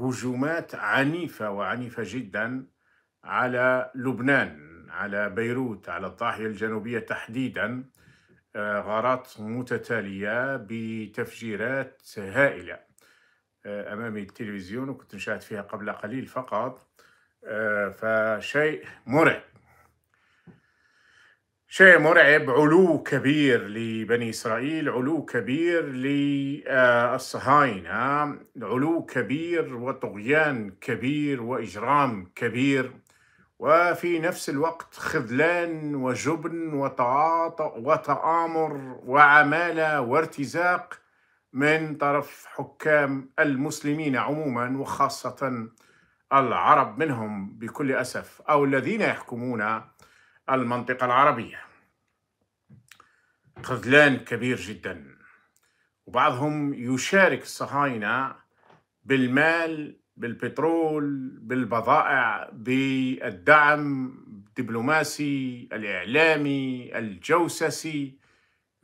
هجومات عنيفة وعنيفة جدا على لبنان على بيروت على الضاحية الجنوبية تحديدا آه، غارات متتالية بتفجيرات هائلة آه، أمامي التلفزيون وكنت نشاهد فيها قبل قليل فقط آه، فشيء مرعب شيء مرعب علو كبير لبني إسرائيل علو كبير للصهاينة آه، علو كبير وطغيان كبير وإجرام كبير وفي نفس الوقت خذلان وجبن وتعاطئ وتآمر وعمالة وارتزاق من طرف حكام المسلمين عموما وخاصة العرب منهم بكل أسف أو الذين يحكمون المنطقة العربية خذلان كبير جدا وبعضهم يشارك الصهاينة بالمال بالبترول بالبضائع بالدعم الدبلوماسي الإعلامي الجوسسي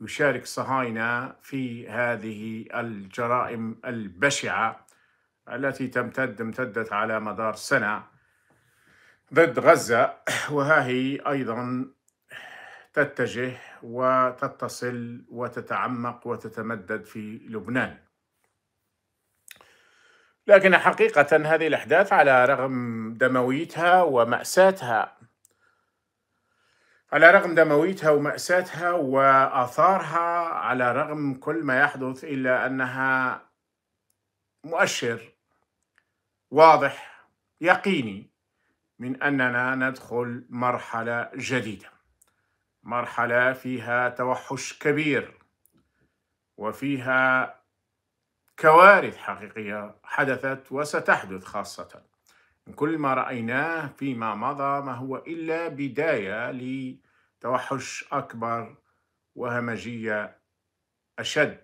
يشارك الصهاينة في هذه الجرائم البشعة التي تمتد امتدت على مدار سنة ضد غزة وها هي أيضا تتجه وتتصل وتتعمق وتتمدد في لبنان لكن حقيقة هذه الأحداث على رغم دمويتها ومأساتها على رغم دمويتها ومأساتها وآثارها على رغم كل ما يحدث إلا أنها مؤشر واضح يقيني من أننا ندخل مرحلة جديدة مرحلة فيها توحش كبير وفيها كوارث حقيقية حدثت وستحدث خاصة كل ما رأيناه فيما مضى ما هو إلا بداية لتوحش أكبر وهمجية أشد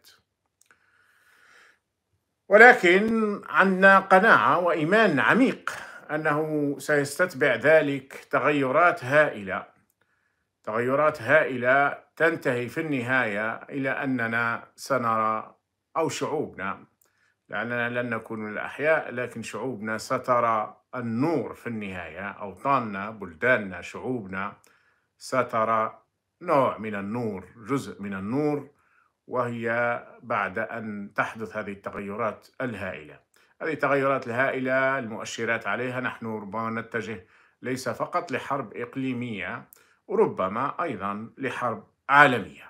ولكن عندنا قناعة وإيمان عميق أنه سيستتبع ذلك تغيرات هائلة تغيرات هائلة تنتهي في النهاية إلى أننا سنرى أو شعوبنا لأننا لن نكون من الأحياء لكن شعوبنا سترى النور في النهاية أوطاننا بلداننا شعوبنا سترى نوع من النور جزء من النور وهي بعد أن تحدث هذه التغيرات الهائلة هذه التغيرات الهائلة المؤشرات عليها نحن ربما نتجه ليس فقط لحرب إقليمية وربما أيضا لحرب عالمية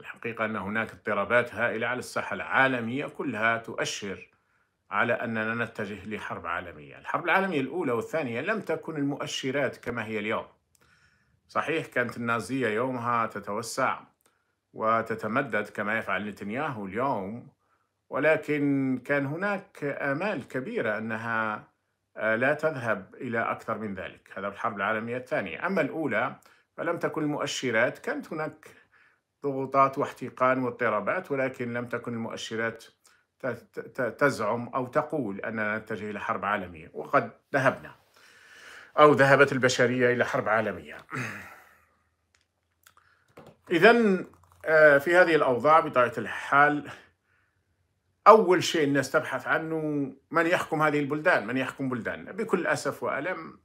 الحقيقة أن هناك اضطرابات هائلة على الساحة العالمية كلها تؤشر على أننا نتجه لحرب عالمية الحرب العالمية الأولى والثانية لم تكن المؤشرات كما هي اليوم صحيح كانت النازية يومها تتوسع وتتمدد كما يفعل نتنياهو اليوم ولكن كان هناك آمال كبيرة أنها آه، لا تذهب إلى أكثر من ذلك هذا الحرب العالمية الثانية أما الأولى فلم تكن المؤشرات كانت هناك ضغوطات واحتقان واضطرابات ولكن لم تكن المؤشرات تزعم أو تقول أننا نتجه إلى حرب عالمية وقد ذهبنا أو ذهبت البشرية إلى حرب عالمية إذا آه، في هذه الأوضاع بطبيعة الحال أول شيء الناس تبحث عنه من يحكم هذه البلدان من يحكم بلداننا بكل أسف وألم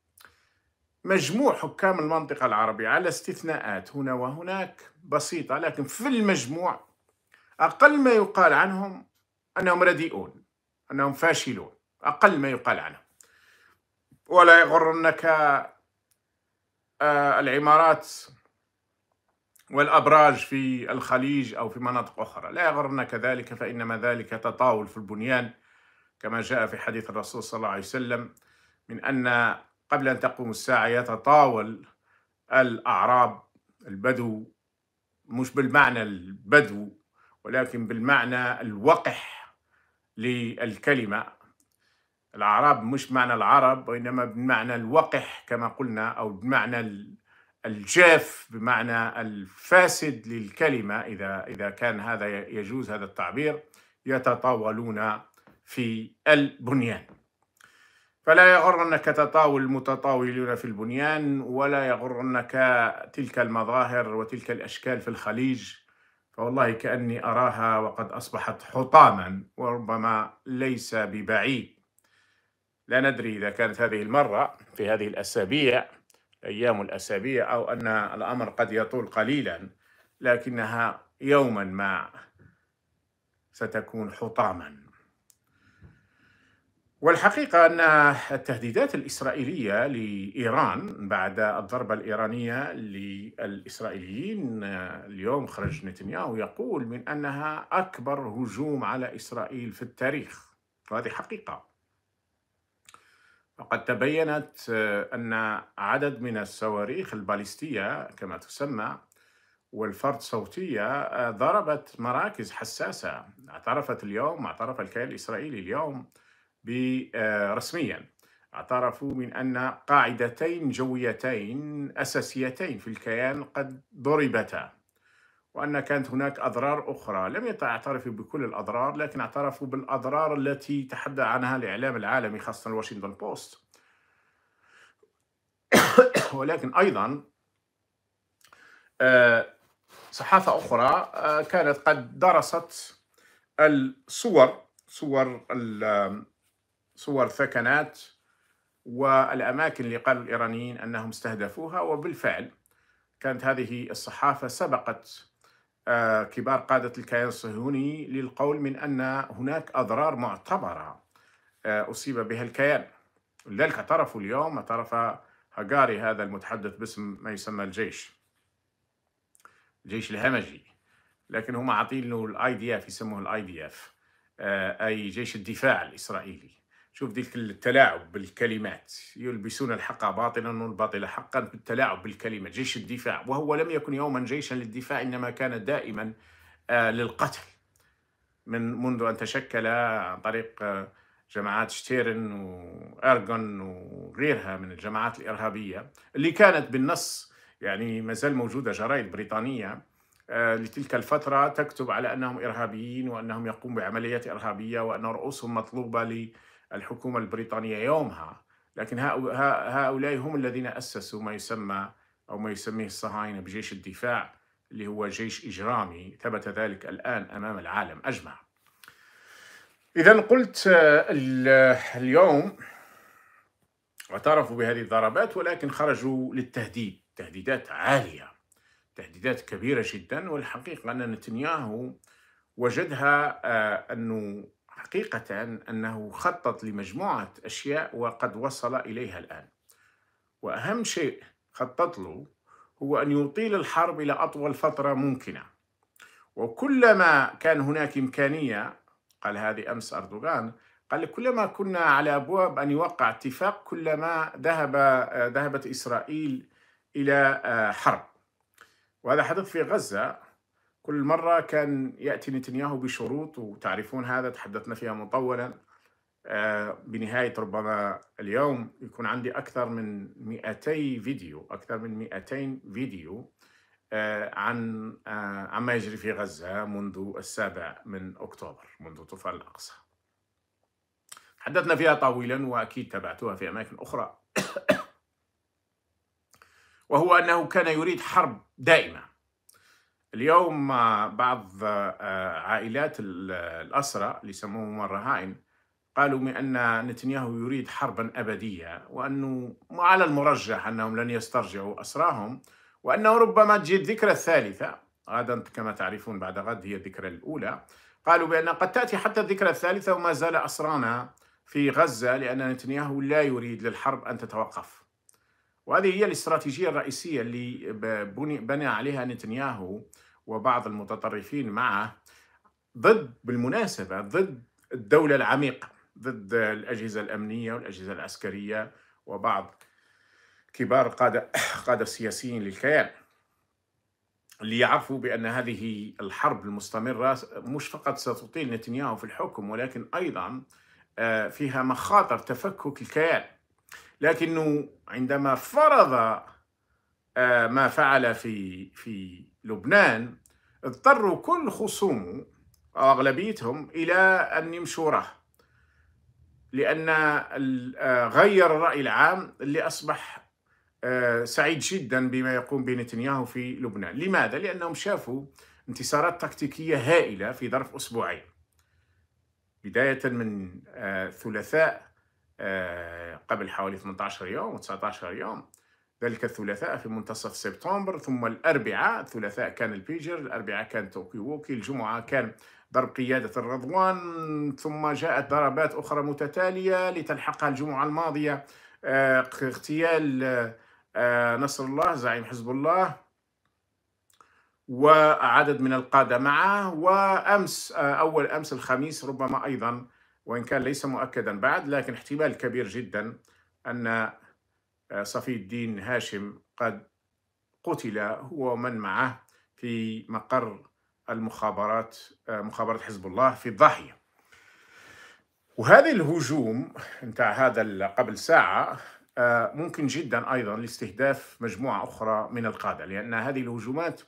مجموع حكام المنطقة العربية على استثناءات هنا وهناك بسيطة لكن في المجموع أقل ما يقال عنهم أنهم رديئون أنهم فاشلون أقل ما يقال عنهم ولا يغرنك آه، العمارات والأبراج في الخليج أو في مناطق أخرى لا يغرنا كذلك فإنما ذلك تطاول في البنيان كما جاء في حديث الرسول صلى الله عليه وسلم من أن قبل أن تقوم الساعة يتطاول الأعراب البدو مش بالمعنى البدو ولكن بالمعنى الوقح للكلمة الأعراب مش معنى العرب وإنما بمعنى الوقح كما قلنا أو بمعنى الجاف بمعنى الفاسد للكلمة إذا إذا كان هذا يجوز هذا التعبير يتطاولون في البنيان فلا يغرنك تطاول المتطاولون في البنيان ولا يغرنك تلك المظاهر وتلك الأشكال في الخليج فوالله كأني أراها وقد أصبحت حطاما وربما ليس ببعيد لا ندري إذا كانت هذه المرة في هذه الأسابيع الأيام والأسابيع أو أن الأمر قد يطول قليلا لكنها يوما ما ستكون حطاما والحقيقة أن التهديدات الإسرائيلية لإيران بعد الضربة الإيرانية للإسرائيليين اليوم خرج نتنياهو يقول من أنها أكبر هجوم على إسرائيل في التاريخ وهذه حقيقة وقد تبينت آه، أن عدد من الصواريخ الباليستية كما تسمى والفرد صوتية آه، ضربت مراكز حساسة اعترفت اليوم اعترف الكيان الإسرائيلي اليوم آه، رسميا اعترفوا من أن قاعدتين جويتين أساسيتين في الكيان قد ضربتا وأن كانت هناك أضرار أخرى لم يعترفوا بكل الأضرار لكن اعترفوا بالأضرار التي تحدى عنها الإعلام العالمي خاصة الواشنطن بوست ولكن أيضا آه، صحافة أخرى آه، كانت قد درست الصور صور صور ثكنات والأماكن اللي قال الإيرانيين أنهم استهدفوها وبالفعل كانت هذه الصحافة سبقت آه، كبار قادة الكيان الصهيوني للقول من أن هناك أضرار معتبرة آه، أصيب بها الكيان لذلك اعترفوا اليوم طرف هجاري هذا المتحدث باسم ما يسمى الجيش الجيش الهمجي لكن هم عاطين له الاي دي اف يسموه الاي دي اف آه، اي جيش الدفاع الاسرائيلي شوف ذيك التلاعب بالكلمات يلبسون الحق باطلا والباطل حقا في التلاعب بالكلمة جيش الدفاع وهو لم يكن يوما جيشا للدفاع إنما كان دائما آه، للقتل من منذ أن تشكل عن طريق آه، جماعات شتيرن وأرغون وغيرها من الجماعات الإرهابية اللي كانت بالنص يعني ما زال موجودة جرائد بريطانية آه، لتلك الفترة تكتب على أنهم إرهابيين وأنهم يقومون بعمليات إرهابية وأن رؤوسهم مطلوبة الحكومة البريطانية يومها لكن هؤلاء هم الذين أسسوا ما يسمى أو ما يسميه الصهاينة بجيش الدفاع اللي هو جيش إجرامي ثبت ذلك الآن أمام العالم أجمع إذا قلت آه، اليوم اعترفوا بهذه الضربات ولكن خرجوا للتهديد تهديدات عالية تهديدات كبيرة جدا والحقيقة أن نتنياهو وجدها آه، أنه حقيقة أنه خطط لمجموعة أشياء وقد وصل إليها الآن وأهم شيء خطط له هو أن يطيل الحرب إلى أطول فترة ممكنة وكلما كان هناك إمكانية قال هذه أمس أردوغان قال كلما كنا على أبواب أن يوقع اتفاق كلما ذهب ذهبت إسرائيل إلى آه، حرب وهذا حدث في غزة كل مرة كان يأتي نتنياهو بشروط وتعرفون هذا تحدثنا فيها مطولا آه، بنهاية ربما اليوم يكون عندي أكثر من 200 فيديو أكثر من 200 فيديو آه، عن آه، عما يجري في غزة منذ السابع من أكتوبر منذ طوفان الأقصى تحدثنا فيها طويلا وأكيد تابعتوها في أماكن أخرى وهو أنه كان يريد حرب دائمة اليوم بعض آه، عائلات الأسرة اللي يسموهم الرهائن قالوا بأن نتنياهو يريد حربا أبدية وأنه على المرجح أنهم لن يسترجعوا أسراهم وأنه ربما تجي الذكرى الثالثة غدا كما تعرفون بعد غد هي الذكرى الأولى قالوا بأن قد تأتي حتى الذكرى الثالثة وما زال أسرانا في غزة لأن نتنياهو لا يريد للحرب أن تتوقف وهذه هي الاستراتيجية الرئيسية اللي بنى عليها نتنياهو وبعض المتطرفين معه ضد بالمناسبة ضد الدولة العميقة ضد الأجهزة الأمنية والأجهزة العسكرية وبعض كبار القادة قادة السياسيين للكيان اللي يعرفوا بأن هذه الحرب المستمرة مش فقط ستطيل نتنياهو في الحكم ولكن أيضا آه، فيها مخاطر تفكك الكيان لكنه عندما فرض آه، ما فعل في في لبنان اضطروا كل خصومه أو أغلبيتهم إلى أن يمشوا راه لأن آه، غير الرأي العام اللي أصبح آه، سعيد جدا بما يقوم بنتنياهو في لبنان لماذا؟ لأنهم شافوا انتصارات تكتيكية هائلة في ظرف أسبوعين بداية من ثلاثاء آه، قبل حوالي 18 يوم و19 يوم ذلك الثلاثاء في منتصف سبتمبر ثم الأربعاء الثلاثاء كان البيجر الأربعاء كان ووكي الجمعة كان ضرب قيادة الرضوان ثم جاءت ضربات أخرى متتالية لتلحقها الجمعة الماضية آه، اغتيال آه، نصر الله زعيم حزب الله وعدد من القادة معه وأمس أول أمس الخميس ربما أيضا وإن كان ليس مؤكدا بعد لكن احتمال كبير جدا أن آه، صفي الدين هاشم قد قتل هو ومن معه في مقر المخابرات آه، مخابرة حزب الله في الضاحية وهذا الهجوم نتاع هذا قبل ساعة آه، ممكن جدا أيضا لاستهداف مجموعة أخرى من القادة لأن هذه الهجومات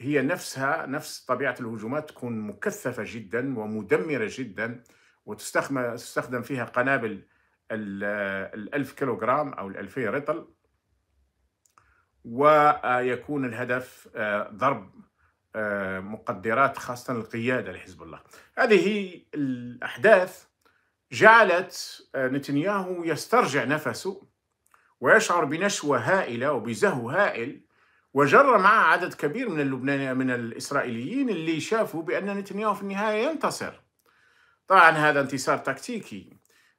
هي نفسها نفس طبيعة الهجومات تكون مكثفة جدا ومدمرة جدا وتستخدم فيها قنابل الألف كيلوغرام أو الألفية رطل ويكون الهدف آه، ضرب آه، مقدرات خاصة القيادة لحزب الله هذه الأحداث جعلت آه، نتنياهو يسترجع نفسه ويشعر بنشوة هائلة وبزهو هائل وجر معه عدد كبير من اللبنانيين من الإسرائيليين اللي شافوا بأن نتنياهو في النهاية ينتصر طبعا هذا انتصار تكتيكي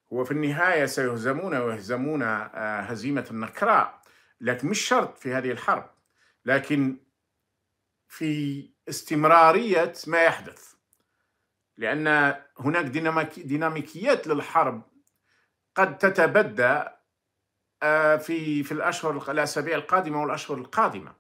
وفي النهاية سيهزمون ويهزمون آه، هزيمة النكراء لكن مش شرط في هذه الحرب لكن في استمرارية ما يحدث لأن هناك ديناميكيات للحرب قد تتبدى آه، في في الأشهر الأسابيع القادمة والأشهر القادمة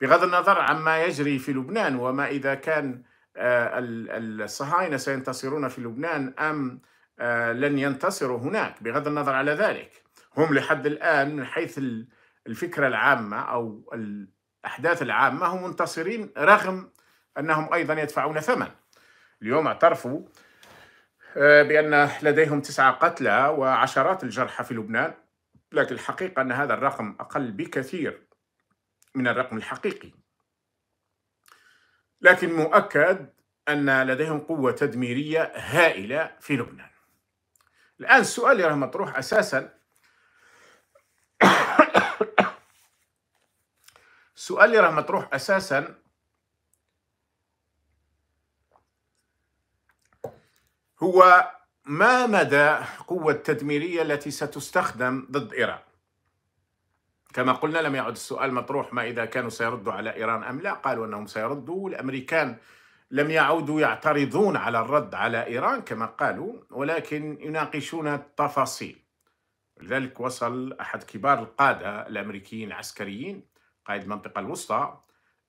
بغض النظر عما يجري في لبنان وما إذا كان آه، الصهاينه سينتصرون في لبنان ام آه، لن ينتصروا هناك بغض النظر على ذلك هم لحد الان من حيث الفكره العامه او الاحداث العامه هم منتصرين رغم انهم ايضا يدفعون ثمن اليوم اعترفوا آه، بان لديهم تسعه قتلى وعشرات الجرحى في لبنان لكن الحقيقه ان هذا الرقم اقل بكثير من الرقم الحقيقي لكن مؤكد أن لديهم قوة تدميرية هائلة في لبنان الآن السؤال اللي راه مطروح أساسا السؤال اللي راه مطروح أساسا هو ما مدى قوة التدميرية التي ستستخدم ضد إيران كما قلنا لم يعد السؤال مطروح ما إذا كانوا سيردوا على إيران أم لا قالوا أنهم سيردوا الأمريكان لم يعودوا يعترضون على الرد على إيران كما قالوا ولكن يناقشون التفاصيل لذلك وصل أحد كبار القادة الأمريكيين العسكريين قائد المنطقة الوسطى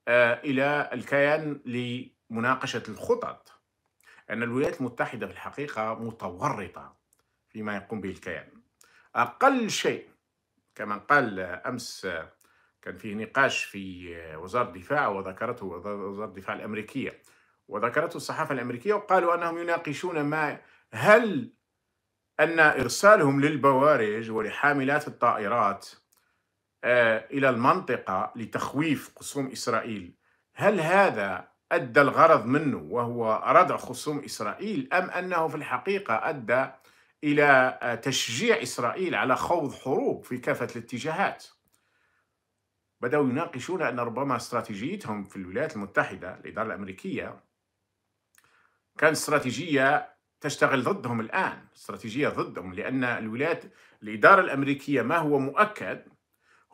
آه، إلى الكيان لمناقشة الخطط أن الولايات المتحدة في الحقيقة متورطة فيما يقوم به الكيان أقل شيء كما قال أمس كان فيه نقاش في وزارة الدفاع وذكرته وزارة الدفاع الأمريكية وذكرته الصحافة الأمريكية وقالوا أنهم يناقشون ما هل أن إرسالهم للبوارج ولحاملات الطائرات آه، إلى المنطقة لتخويف خصوم إسرائيل هل هذا أدى الغرض منه وهو ردع خصوم إسرائيل أم أنه في الحقيقة أدى الى آه، تشجيع اسرائيل على خوض حروب في كافه الاتجاهات. بداوا يناقشون ان ربما استراتيجيتهم في الولايات المتحده الاداره الامريكيه كانت استراتيجيه تشتغل ضدهم الان، استراتيجيه ضدهم لان الولايات الاداره الامريكيه ما هو مؤكد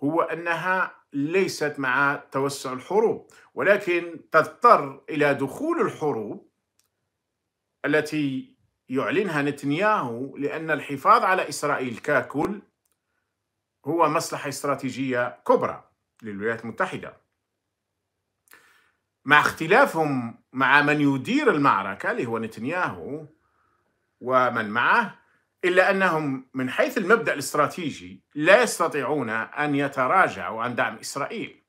هو انها ليست مع توسع الحروب، ولكن تضطر الى دخول الحروب التي يعلنها نتنياهو لأن الحفاظ على إسرائيل ككل هو مصلحة استراتيجية كبرى للولايات المتحدة مع اختلافهم مع من يدير المعركة اللي هو نتنياهو ومن معه إلا أنهم من حيث المبدأ الاستراتيجي لا يستطيعون أن يتراجعوا عن دعم إسرائيل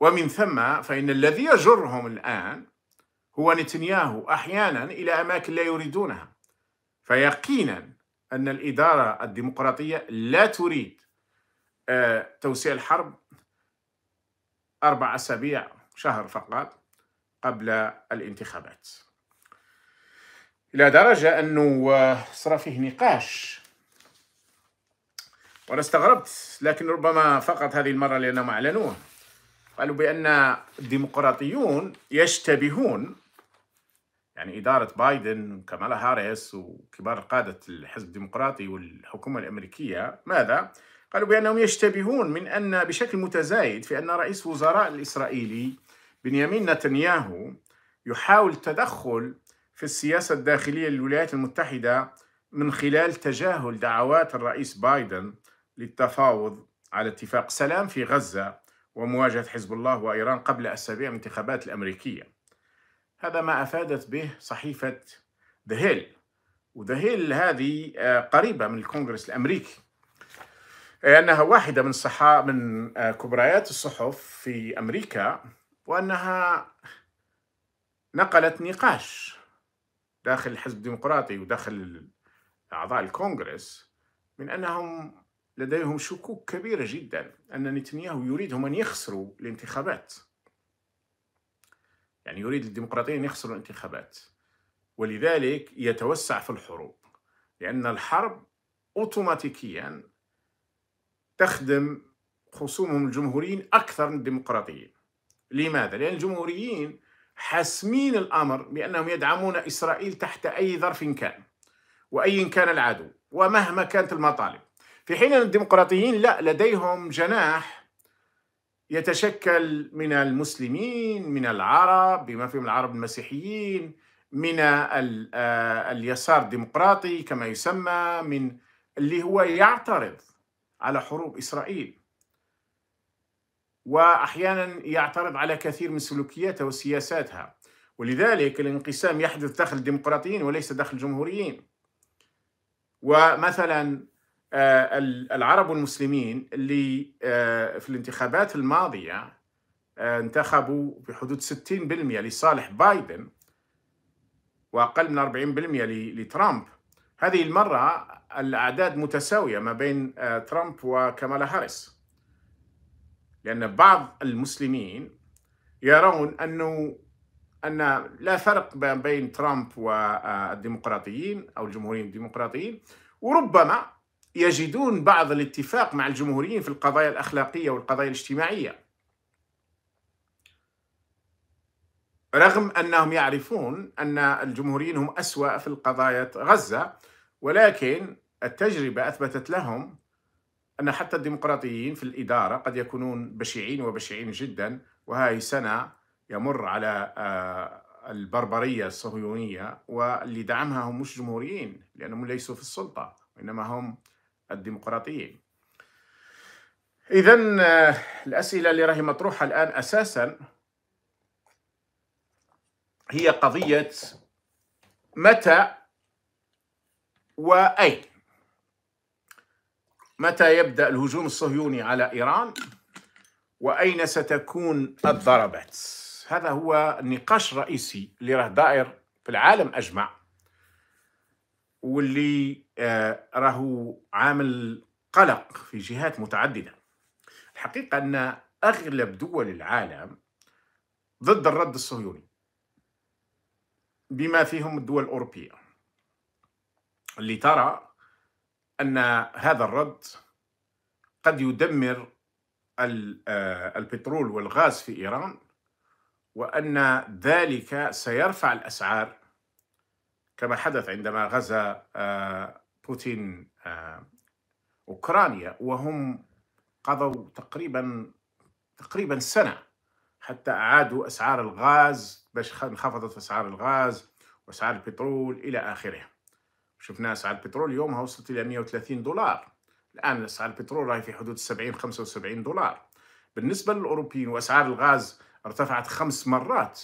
ومن ثم فإن الذي يجرهم الآن هو نتنياهو احيانا الى اماكن لا يريدونها فيقينا ان الاداره الديمقراطيه لا تريد آه، توسيع الحرب اربع اسابيع شهر فقط قبل الانتخابات الى درجه انه صار فيه نقاش وانا استغربت لكن ربما فقط هذه المره لانهم اعلنوه قالوا بان الديمقراطيون يشتبهون يعني إدارة بايدن وكمالا هاريس وكبار قادة الحزب الديمقراطي والحكومة الأمريكية ماذا؟ قالوا بأنهم يشتبهون من أن بشكل متزايد في أن رئيس وزراء الإسرائيلي بنيامين نتنياهو يحاول التدخل في السياسة الداخلية للولايات المتحدة من خلال تجاهل دعوات الرئيس بايدن للتفاوض على اتفاق سلام في غزة ومواجهة حزب الله وإيران قبل أسابيع الانتخابات الأمريكية هذا ما أفادت به صحيفة ذا هيل وذا هيل هذه آه، قريبة من الكونغرس الأمريكي آه، أنها واحدة من صحا من آه، كبريات الصحف في أمريكا وأنها نقلت نقاش داخل الحزب الديمقراطي وداخل أعضاء الكونغرس من أنهم لديهم شكوك كبيرة جدا أن نتنياهو يريدهم أن يخسروا الانتخابات يعني يريد الديمقراطيين أن يخسروا الانتخابات ولذلك يتوسع في الحروب لأن الحرب أوتوماتيكيا تخدم خصومهم الجمهوريين أكثر من الديمقراطيين لماذا؟ لأن الجمهوريين حاسمين الأمر بأنهم يدعمون إسرائيل تحت أي ظرف كان وأي كان العدو ومهما كانت المطالب في حين أن الديمقراطيين لا لديهم جناح يتشكل من المسلمين من العرب بما فيهم العرب المسيحيين من آه، اليسار الديمقراطي كما يسمى من اللي هو يعترض على حروب إسرائيل وأحيانا يعترض على كثير من سلوكياتها وسياساتها ولذلك الانقسام يحدث داخل الديمقراطيين وليس داخل الجمهوريين ومثلا آه، العرب والمسلمين اللي آه، في الانتخابات الماضية آه، انتخبوا بحدود 60% لصالح بايدن وأقل من 40% لترامب هذه المرة الأعداد متساوية ما بين ترامب وكمالا هاريس لأن بعض المسلمين يرون أنه أن لا فرق ما بين ترامب والديمقراطيين أو الجمهوريين الديمقراطيين وربما يجدون بعض الاتفاق مع الجمهوريين في القضايا الأخلاقية والقضايا الاجتماعية رغم أنهم يعرفون أن الجمهوريين هم أسوأ في القضايا غزة ولكن التجربة أثبتت لهم أن حتى الديمقراطيين في الإدارة قد يكونون بشعين وبشعين جدا وهذه سنة يمر على آه، البربرية الصهيونية واللي دعمها هم مش جمهوريين لأنهم ليسوا في السلطة وإنما هم الديمقراطيين إذا آه، الأسئلة اللي راهي مطروحة الآن أساسا هي قضية متى وأين متى يبدأ الهجوم الصهيوني على إيران وأين ستكون الضربات هذا هو النقاش الرئيسي اللي راه دائر في العالم أجمع واللي آه، راهو عامل قلق في جهات متعددة الحقيقة أن أغلب دول العالم ضد الرد الصهيوني بما فيهم الدول الأوروبية اللي ترى أن هذا الرد قد يدمر آه، البترول والغاز في إيران وأن ذلك سيرفع الأسعار كما حدث عندما غزا آه، بوتين آه، أوكرانيا وهم قضوا تقريبا تقريبا سنة حتى أعادوا أسعار الغاز باش انخفضت أسعار الغاز وأسعار البترول إلى آخره شفنا أسعار البترول يومها وصلت إلى 130 دولار الآن أسعار البترول راهي في حدود 70 75 دولار بالنسبة للأوروبيين وأسعار الغاز ارتفعت خمس مرات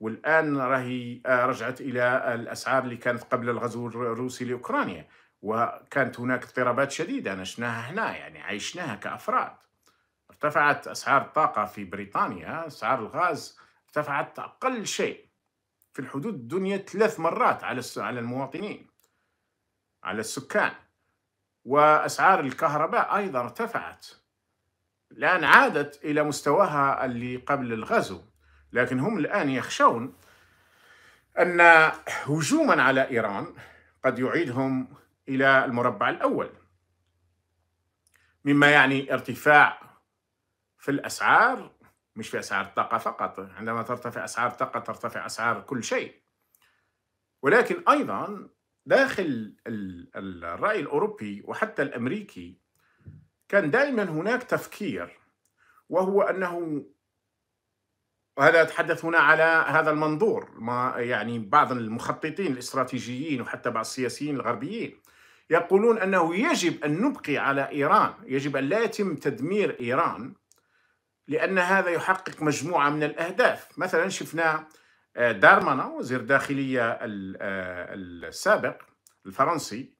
والان راهي آه، رجعت الى الاسعار اللي كانت قبل الغزو الروسي لاوكرانيا وكانت هناك اضطرابات شديده نشناها هنا يعني عشناها كافراد ارتفعت اسعار الطاقه في بريطانيا اسعار الغاز ارتفعت اقل شيء في الحدود الدنيا ثلاث مرات على على المواطنين على السكان واسعار الكهرباء ايضا ارتفعت الان عادت الى مستواها اللي قبل الغزو لكن هم الآن يخشون أن هجوما على إيران قد يعيدهم إلى المربع الأول مما يعني ارتفاع في الأسعار مش في أسعار الطاقة فقط عندما ترتفع أسعار الطاقة ترتفع أسعار كل شيء ولكن أيضا داخل الرأي الأوروبي وحتى الأمريكي كان دائما هناك تفكير وهو أنه وهذا أتحدث هنا على هذا المنظور ما يعني بعض المخططين الاستراتيجيين وحتى بعض السياسيين الغربيين يقولون أنه يجب أن نبقي على إيران يجب أن لا يتم تدمير إيران لأن هذا يحقق مجموعة من الأهداف مثلا شفنا آه، دارمانا وزير الداخلية آه، السابق الفرنسي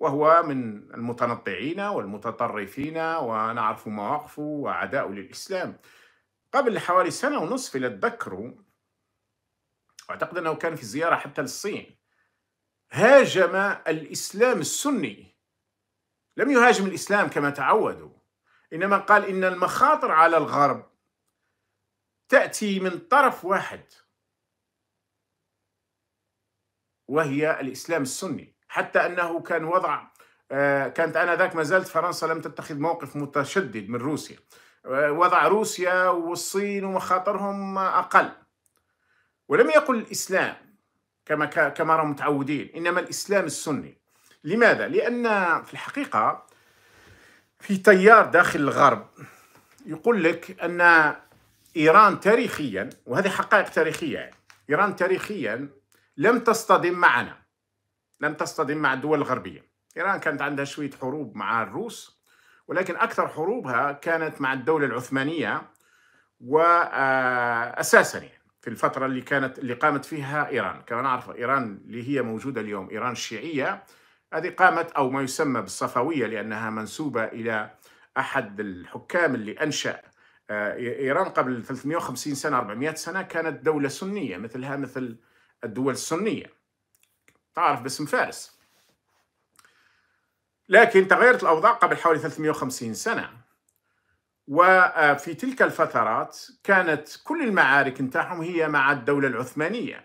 وهو من المتنطعين والمتطرفين ونعرف مواقفه وعداءه للإسلام قبل حوالي سنة ونصف إلى تذكروا أعتقد أنه كان في زيارة حتى للصين هاجم الإسلام السني لم يهاجم الإسلام كما تعودوا إنما قال إن المخاطر على الغرب تأتي من طرف واحد وهي الإسلام السني حتى أنه كان وضع آه، كانت أنا ذاك ما زالت فرنسا لم تتخذ موقف متشدد من روسيا وضع روسيا والصين ومخاطرهم أقل ولم يقل الإسلام كما كما راهم متعودين إنما الإسلام السني لماذا؟ لأن في الحقيقة في تيار داخل الغرب يقول لك أن إيران تاريخيا وهذه حقائق تاريخية إيران تاريخيا لم تصطدم معنا لم تصطدم مع الدول الغربية إيران كانت عندها شوية حروب مع الروس ولكن أكثر حروبها كانت مع الدولة العثمانية وأساسا آه، يعني في الفترة اللي كانت اللي قامت فيها إيران كما نعرف إيران اللي هي موجودة اليوم إيران الشيعية هذه قامت أو ما يسمى بالصفوية لأنها منسوبة إلى أحد الحكام اللي أنشأ آه، إيران قبل 350 سنة 400 سنة كانت دولة سنية مثلها مثل الدول السنية تعرف باسم فارس لكن تغيرت الأوضاع قبل حوالي 350 سنة وفي آه، تلك الفترات كانت كل المعارك نتاعهم هي مع الدولة العثمانية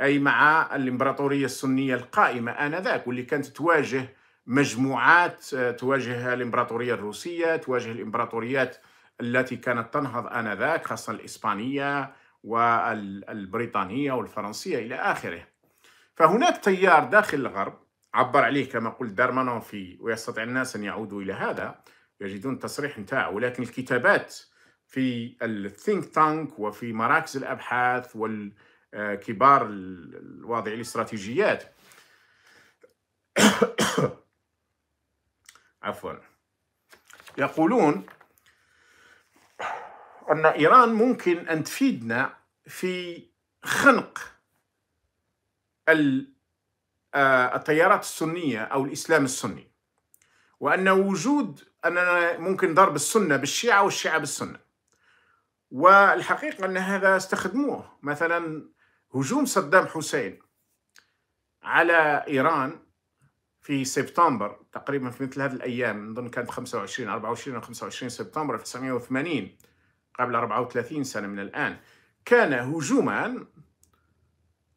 أي مع الإمبراطورية السنية القائمة آنذاك واللي كانت تواجه مجموعات آه، تواجه الإمبراطورية الروسية تواجه الإمبراطوريات التي كانت تنهض آنذاك خاصة الإسبانية والبريطانية والفرنسية إلى آخره فهناك تيار داخل الغرب عبر عليه كما قلت دارمانون في ويستطيع الناس أن يعودوا إلى هذا يجدون تصريح نتاعه ولكن الكتابات في الثينك تانك وفي مراكز الأبحاث والكبار الواضع الاستراتيجيات عفوا يقولون أن إيران ممكن أن تفيدنا في خنق ال آه، التيارات السنية أو الإسلام السني وأن وجود أننا ممكن ضرب السنة بالشيعة والشيعة بالسنة والحقيقة أن هذا استخدموه مثلا هجوم صدام حسين على إيران في سبتمبر تقريبا في مثل هذه الأيام نظن كانت 25 24 أو 25 سبتمبر 1980 قبل 34 سنة من الآن كان هجوما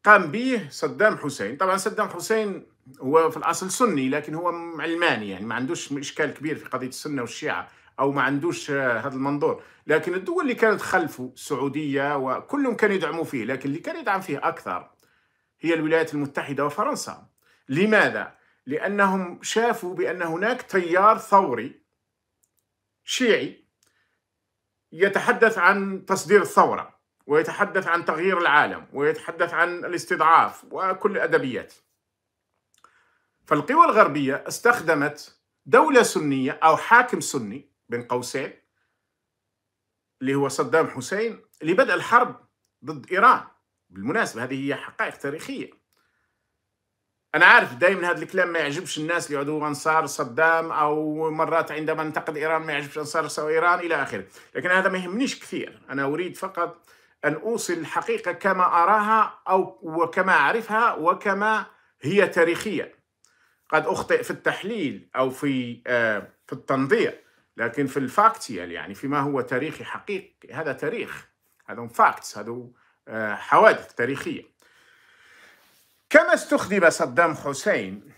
قام به صدام حسين طبعا صدام حسين هو في الاصل سني لكن هو علماني يعني ما عندوش اشكال كبير في قضيه السنه والشيعه او ما عندوش آه، هذا المنظور لكن الدول اللي كانت خلفه السعوديه وكلهم كانوا يدعموا فيه لكن اللي كان يدعم فيه اكثر هي الولايات المتحده وفرنسا لماذا لانهم شافوا بان هناك تيار ثوري شيعي يتحدث عن تصدير الثوره ويتحدث عن تغيير العالم ويتحدث عن الاستضعاف وكل الأدبيات فالقوى الغربية استخدمت دولة سنية أو حاكم سني بين قوسين اللي هو صدام حسين لبدء الحرب ضد إيران بالمناسبة هذه هي حقائق تاريخية أنا عارف دائما هذا الكلام ما يعجبش الناس اللي يعدوا أنصار صدام أو مرات عندما انتقد إيران ما يعجبش أنصار إيران إلى آخره لكن هذا ما يهمنيش كثير أنا أريد فقط أن أوصل الحقيقة كما أراها أو وكما أعرفها وكما هي تاريخية قد أخطئ في التحليل أو في آه، في التنظير لكن في الفاكتيال يعني فيما هو تاريخي حقيقي هذا تاريخ هذا فاكتس هذا آه، حوادث تاريخية كما استخدم صدام حسين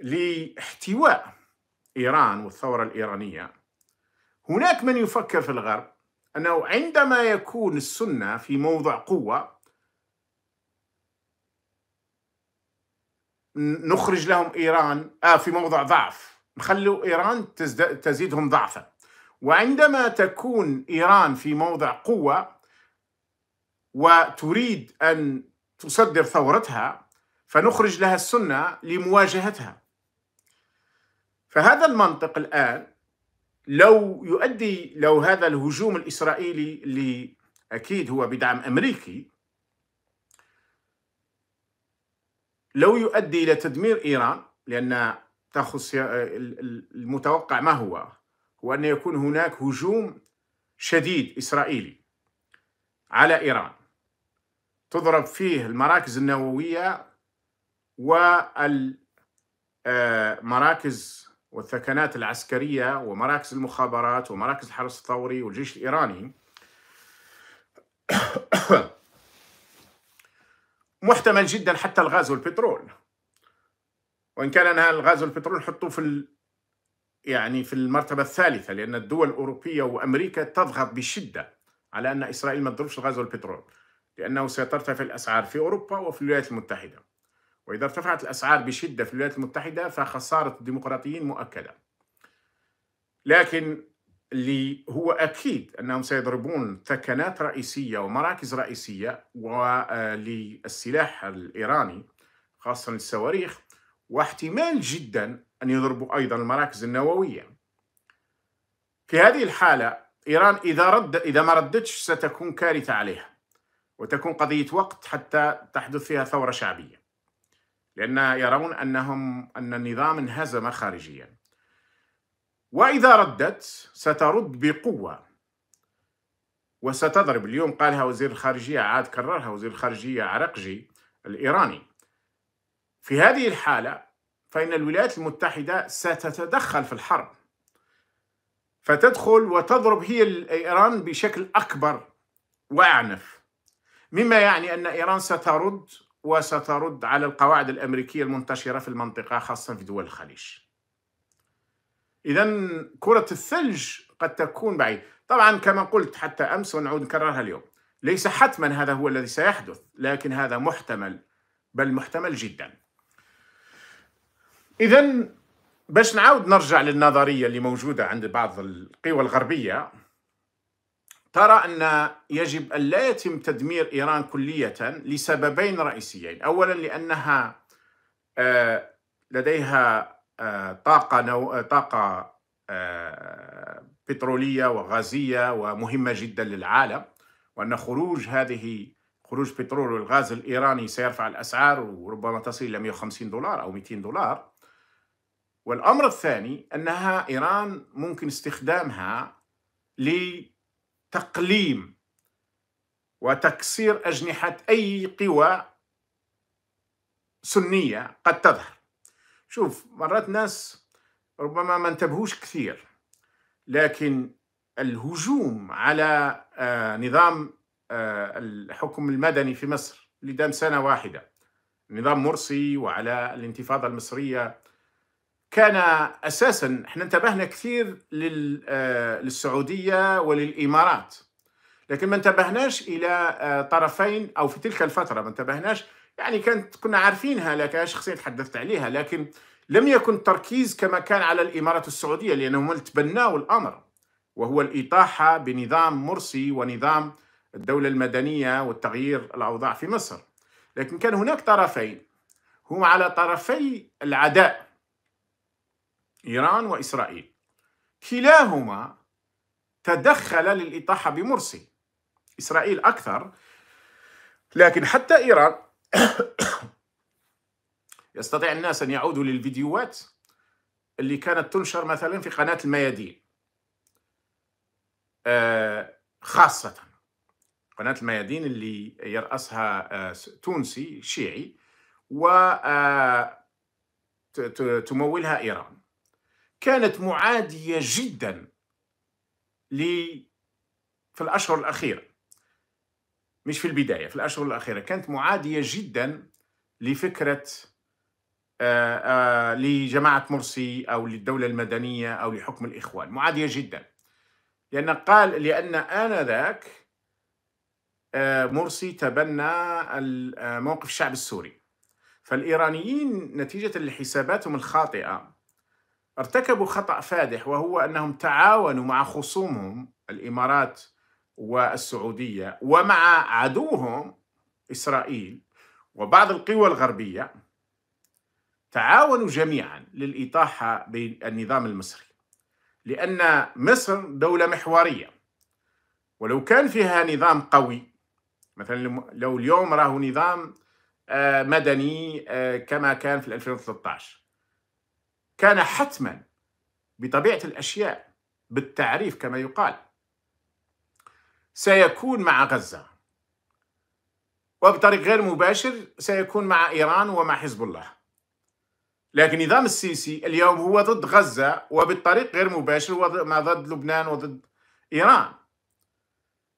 لاحتواء إيران والثورة الإيرانية هناك من يفكر في الغرب أنه عندما يكون السنة في موضع قوة نخرج لهم إيران آه في موضع ضعف نخلوا إيران تزيدهم ضعفا وعندما تكون إيران في موضع قوة وتريد أن تصدر ثورتها فنخرج لها السنة لمواجهتها فهذا المنطق الآن لو يؤدي لو هذا الهجوم الإسرائيلي اللي أكيد هو بدعم أمريكي لو يؤدي إلى تدمير إيران لأن تخص المتوقع ما هو هو أن يكون هناك هجوم شديد إسرائيلي على إيران تضرب فيه المراكز النووية والمراكز آه، والثكنات العسكرية ومراكز المخابرات ومراكز الحرس الثوري والجيش الإيراني محتمل جدا حتى الغاز والبترول وإن كان أنها الغاز والبترول حطوه في يعني في المرتبة الثالثة لأن الدول الأوروبية وأمريكا تضغط بشدة على أن إسرائيل ما تضربش الغاز والبترول لأنه في الأسعار في أوروبا وفي الولايات المتحدة وإذا ارتفعت الأسعار بشدة في الولايات المتحدة فخسارة الديمقراطيين مؤكدة لكن اللي هو أكيد أنهم سيضربون ثكنات رئيسية ومراكز رئيسية وللسلاح الإيراني خاصة الصواريخ واحتمال جدا أن يضربوا أيضا المراكز النووية في هذه الحالة إيران إذا رد إذا ما ردتش ستكون كارثة عليها وتكون قضية وقت حتى تحدث فيها ثورة شعبية لأن يرون أنهم أن النظام انهزم خارجيا وإذا ردت سترد بقوة وستضرب اليوم قالها وزير الخارجية عاد كررها وزير الخارجية عرقجي الإيراني في هذه الحالة فإن الولايات المتحدة ستتدخل في الحرب فتدخل وتضرب هي إيران بشكل أكبر وأعنف مما يعني أن إيران سترد وسترد على القواعد الأمريكية المنتشرة في المنطقة خاصة في دول الخليج إذا كرة الثلج قد تكون بعيد طبعا كما قلت حتى أمس ونعود نكررها اليوم ليس حتما هذا هو الذي سيحدث لكن هذا محتمل بل محتمل جدا إذا باش نعاود نرجع للنظرية اللي موجودة عند بعض القوى الغربية ترى أن يجب أن لا يتم تدمير إيران كلية لسببين رئيسيين أولا لأنها آه، لديها آه، طاقة, نو... آه، طاقة بترولية وغازية ومهمة جدا للعالم وأن خروج هذه خروج بترول والغاز الإيراني سيرفع الأسعار وربما تصل إلى 150 دولار أو 200 دولار والأمر الثاني أنها إيران ممكن استخدامها ل تقليم وتكسير أجنحة أي قوى سنية قد تظهر شوف مرات ناس ربما ما انتبهوش كثير لكن الهجوم على آه، نظام آه، الحكم المدني في مصر لدام سنة واحدة نظام مرسي وعلى الانتفاضة المصرية كان اساسا احنا انتبهنا كثير آه، للسعوديه وللامارات لكن ما انتبهناش الى آه، طرفين او في تلك الفتره ما انتبهناش يعني كانت كنا عارفينها لكن شخصيا تحدثت عليها لكن لم يكن التركيز كما كان على الامارات السعوديه لانهم تبناوا الامر وهو الاطاحه بنظام مرسي ونظام الدوله المدنيه والتغيير الاوضاع في مصر لكن كان هناك طرفين هما على طرفي العداء إيران وإسرائيل كلاهما تدخل للإطاحة بمرسي إسرائيل أكثر لكن حتى إيران يستطيع الناس أن يعودوا للفيديوهات اللي كانت تنشر مثلا في قناة الميادين آه، خاصة قناة الميادين اللي يرأسها آه، تونسي شيعي و آه، تمولها إيران كانت معادية جدا في الأشهر الأخيرة مش في البداية في الأشهر الأخيرة كانت معادية جدا لفكرة آه، آه، لجماعة مرسي أو للدولة المدنية أو لحكم الإخوان معادية جدا لأن قال لأن آنذاك آه، مرسي تبنى موقف الشعب السوري فالإيرانيين نتيجة لحساباتهم الخاطئة ارتكبوا خطأ فادح وهو أنهم تعاونوا مع خصومهم الإمارات والسعودية ومع عدوهم إسرائيل وبعض القوى الغربية تعاونوا جميعا للإطاحة بالنظام المصري لأن مصر دولة محورية ولو كان فيها نظام قوي مثلا لو اليوم راهو نظام آه، مدني آه، كما كان في 2013 كان حتما بطبيعة الأشياء بالتعريف كما يقال سيكون مع غزة وبطريق غير مباشر سيكون مع إيران ومع حزب الله لكن نظام السيسي اليوم هو ضد غزة وبالطريق غير مباشر ما ضد لبنان وضد إيران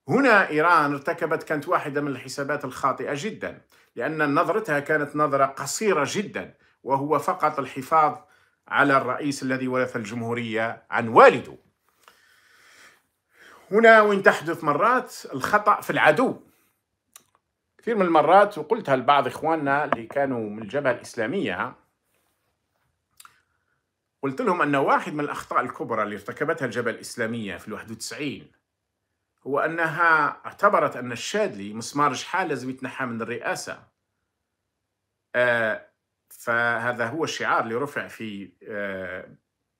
هنا إيران ارتكبت كانت واحدة من الحسابات الخاطئة جدا لأن نظرتها كانت نظرة قصيرة جدا وهو فقط الحفاظ على الرئيس الذي ورث الجمهورية عن والده هنا وين تحدث مرات الخطأ في العدو كثير من المرات وقلتها لبعض إخواننا اللي كانوا من الجبهة الإسلامية قلت لهم أن واحد من الأخطاء الكبرى اللي ارتكبتها الجبهة الإسلامية في وتسعين هو أنها اعتبرت أن الشاذلي مسمار شحال لازم يتنحى من الرئاسة آه، فهذا هو الشعار اللي رفع في آه،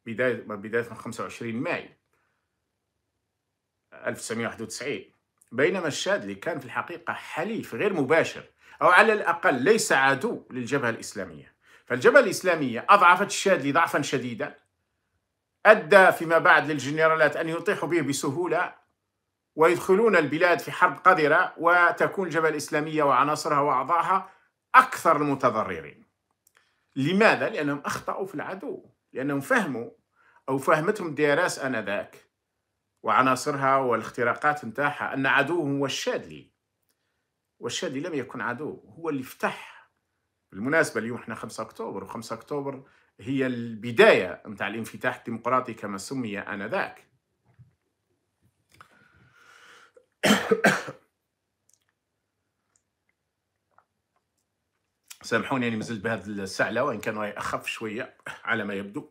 بداية بداية 25 ماي 1991 بينما الشاذلي كان في الحقيقة حليف غير مباشر أو على الأقل ليس عدو للجبهة الإسلامية فالجبهة الإسلامية أضعفت الشاذلي ضعفا شديدا أدى فيما بعد للجنرالات أن يطيحوا به بسهولة ويدخلون البلاد في حرب قذرة وتكون الجبهة الإسلامية وعناصرها وأعضائها أكثر المتضررين لماذا؟ لأنهم أخطأوا في العدو لأنهم فهموا أو فهمتهم ديراس آنذاك وعناصرها والاختراقات نتاعها أن عدوهم هو الشادلي والشادلي لم يكن عدو هو اللي فتح بالمناسبة اليوم احنا 5 أكتوبر و5 أكتوبر هي البداية نتاع الانفتاح الديمقراطي كما سمي آنذاك سامحوني اني يعني مازلت بهذا السعله وان كان راهي اخف شويه على ما يبدو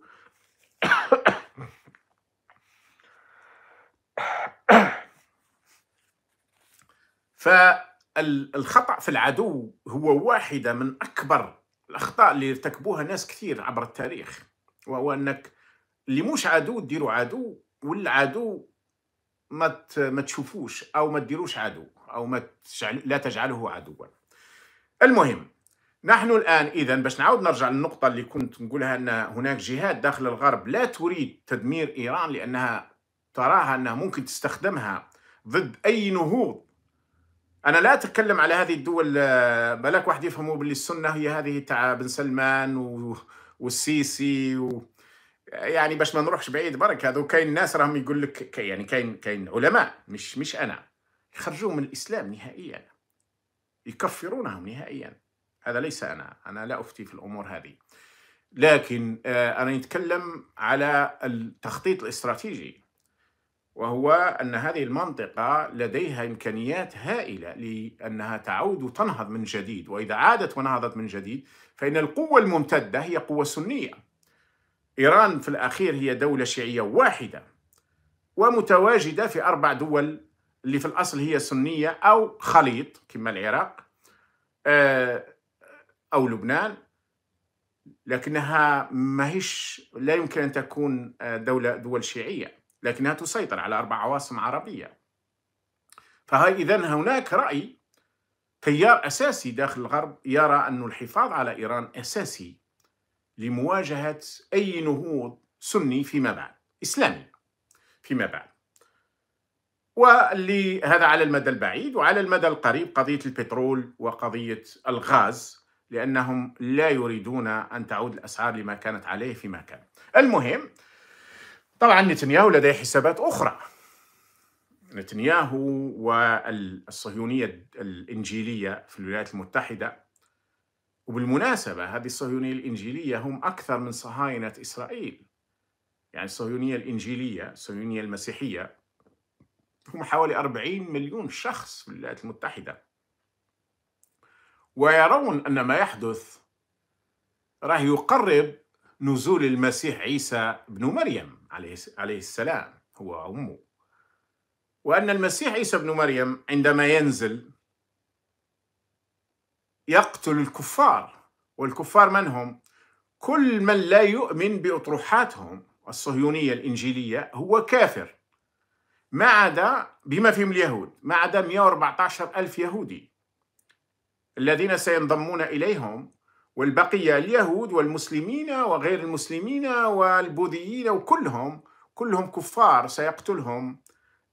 فالخطا في العدو هو واحده من اكبر الاخطاء اللي ارتكبوها ناس كثير عبر التاريخ وهو انك اللي مش عدو ديروا عدو والعدو ما ما تشوفوش او ما تديروش عدو او ما تجعل لا تجعله عدوا المهم نحن الان اذا باش نعاود نرجع للنقطه اللي كنت نقولها ان هناك جهات داخل الغرب لا تريد تدمير ايران لانها تراها انها ممكن تستخدمها ضد اي نهوض انا لا اتكلم على هذه الدول آه، بلاك واحد يفهموا باللي السنه هي هذه تاع بن سلمان و... والسيسي و... يعني باش ما نروحش بعيد برك هذو كاين ناس راهم يقول لك يعني كاين كاين علماء مش مش انا يخرجوهم من الاسلام نهائيا يكفرونهم نهائيا هذا ليس أنا أنا لا أفتي في الأمور هذه لكن آه، أنا نتكلم على التخطيط الاستراتيجي وهو أن هذه المنطقة لديها إمكانيات هائلة لأنها تعود وتنهض من جديد وإذا عادت ونهضت من جديد فإن القوة الممتدة هي قوة سنية إيران في الأخير هي دولة شيعية واحدة ومتواجدة في أربع دول اللي في الأصل هي سنية أو خليط كما العراق آه، أو لبنان لكنها ما هيش لا يمكن أن تكون آه، دولة دول شيعية لكنها تسيطر على أربع عواصم عربية فهي إذا هناك رأي تيار أساسي داخل الغرب يرى أن الحفاظ على إيران أساسي لمواجهة أي نهوض سني فيما بعد إسلامي فيما بعد واللي هذا على المدى البعيد وعلى المدى القريب قضية البترول وقضية الغاز لأنهم لا يريدون أن تعود الأسعار لما كانت عليه فيما كان المهم طبعا نتنياهو لديه حسابات أخرى نتنياهو والصهيونية الإنجيلية في الولايات المتحدة وبالمناسبة هذه الصهيونية الإنجيلية هم أكثر من صهاينة إسرائيل يعني الصهيونية الإنجيلية الصهيونية المسيحية هم حوالي 40 مليون شخص في الولايات المتحدة ويرون أن ما يحدث راه يقرب نزول المسيح عيسى بن مريم عليه السلام هو أمه وأن المسيح عيسى بن مريم عندما ينزل يقتل الكفار والكفار من هم؟ كل من لا يؤمن بأطروحاتهم الصهيونية الإنجيلية هو كافر ما عدا بما فيهم اليهود ما عدا 114 ألف يهودي الذين سينضمون إليهم والبقية اليهود والمسلمين وغير المسلمين والبوذيين وكلهم كلهم كفار سيقتلهم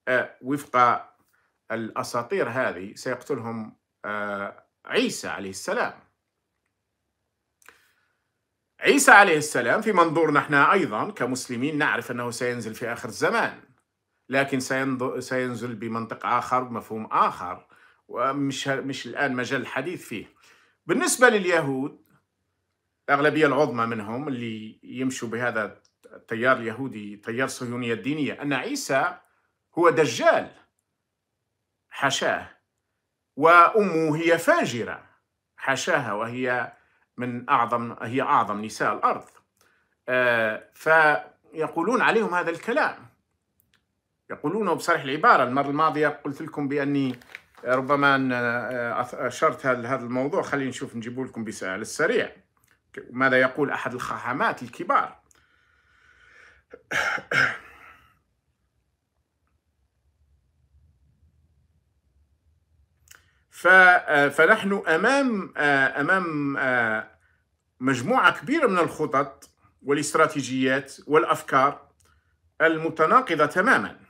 آه، وفق الأساطير هذه سيقتلهم آه، عيسى عليه السلام عيسى عليه السلام في منظورنا احنا أيضا كمسلمين نعرف أنه سينزل في آخر الزمان لكن سينزل بمنطق آخر بمفهوم آخر ومش مش الآن مجال الحديث فيه بالنسبة لليهود الأغلبية العظمى منهم اللي يمشوا بهذا التيار اليهودي تيار الصهيونيه الدينية أن عيسى هو دجال حاشاه وأمه هي فاجرة حاشاها وهي من أعظم هي أعظم نساء الأرض آه، فيقولون عليهم هذا الكلام يقولون بصريح العبارة المرة الماضية قلت لكم بأني ربما ان أشرت آه، آه، آه، هذا الموضوع خلينا نشوف نجيب لكم بسؤال السريع ماذا يقول أحد الخاحمات الكبار فنحن أمام أمام مجموعة كبيرة من الخطط والاستراتيجيات والأفكار المتناقضة تماما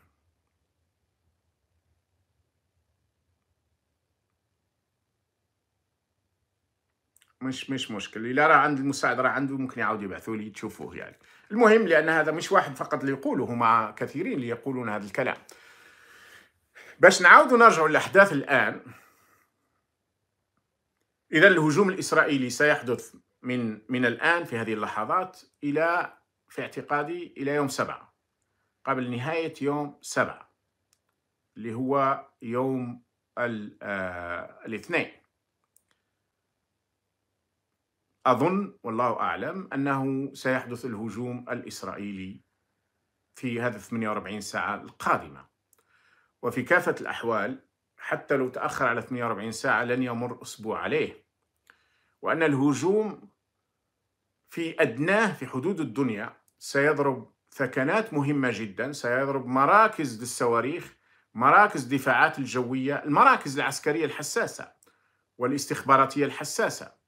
مش مش مشكل الا راه عند المساعد راه عنده ممكن يعاود يبعثوا لي تشوفوه يعني المهم لان هذا مش واحد فقط اللي يقوله هما كثيرين اللي يقولون هذا الكلام باش نعاودوا نرجع للاحداث الان اذا الهجوم الاسرائيلي سيحدث من من الان في هذه اللحظات الى في اعتقادي الى يوم سبعة قبل نهايه يوم سبعة اللي هو يوم آه، الاثنين أظن والله أعلم أنه سيحدث الهجوم الإسرائيلي في هذه 48 ساعة القادمة وفي كافة الأحوال حتى لو تأخر على 48 ساعة لن يمر أسبوع عليه وأن الهجوم في أدناه في حدود الدنيا سيضرب ثكنات مهمة جدا سيضرب مراكز للصواريخ مراكز دفاعات الجوية المراكز العسكرية الحساسة والاستخباراتية الحساسة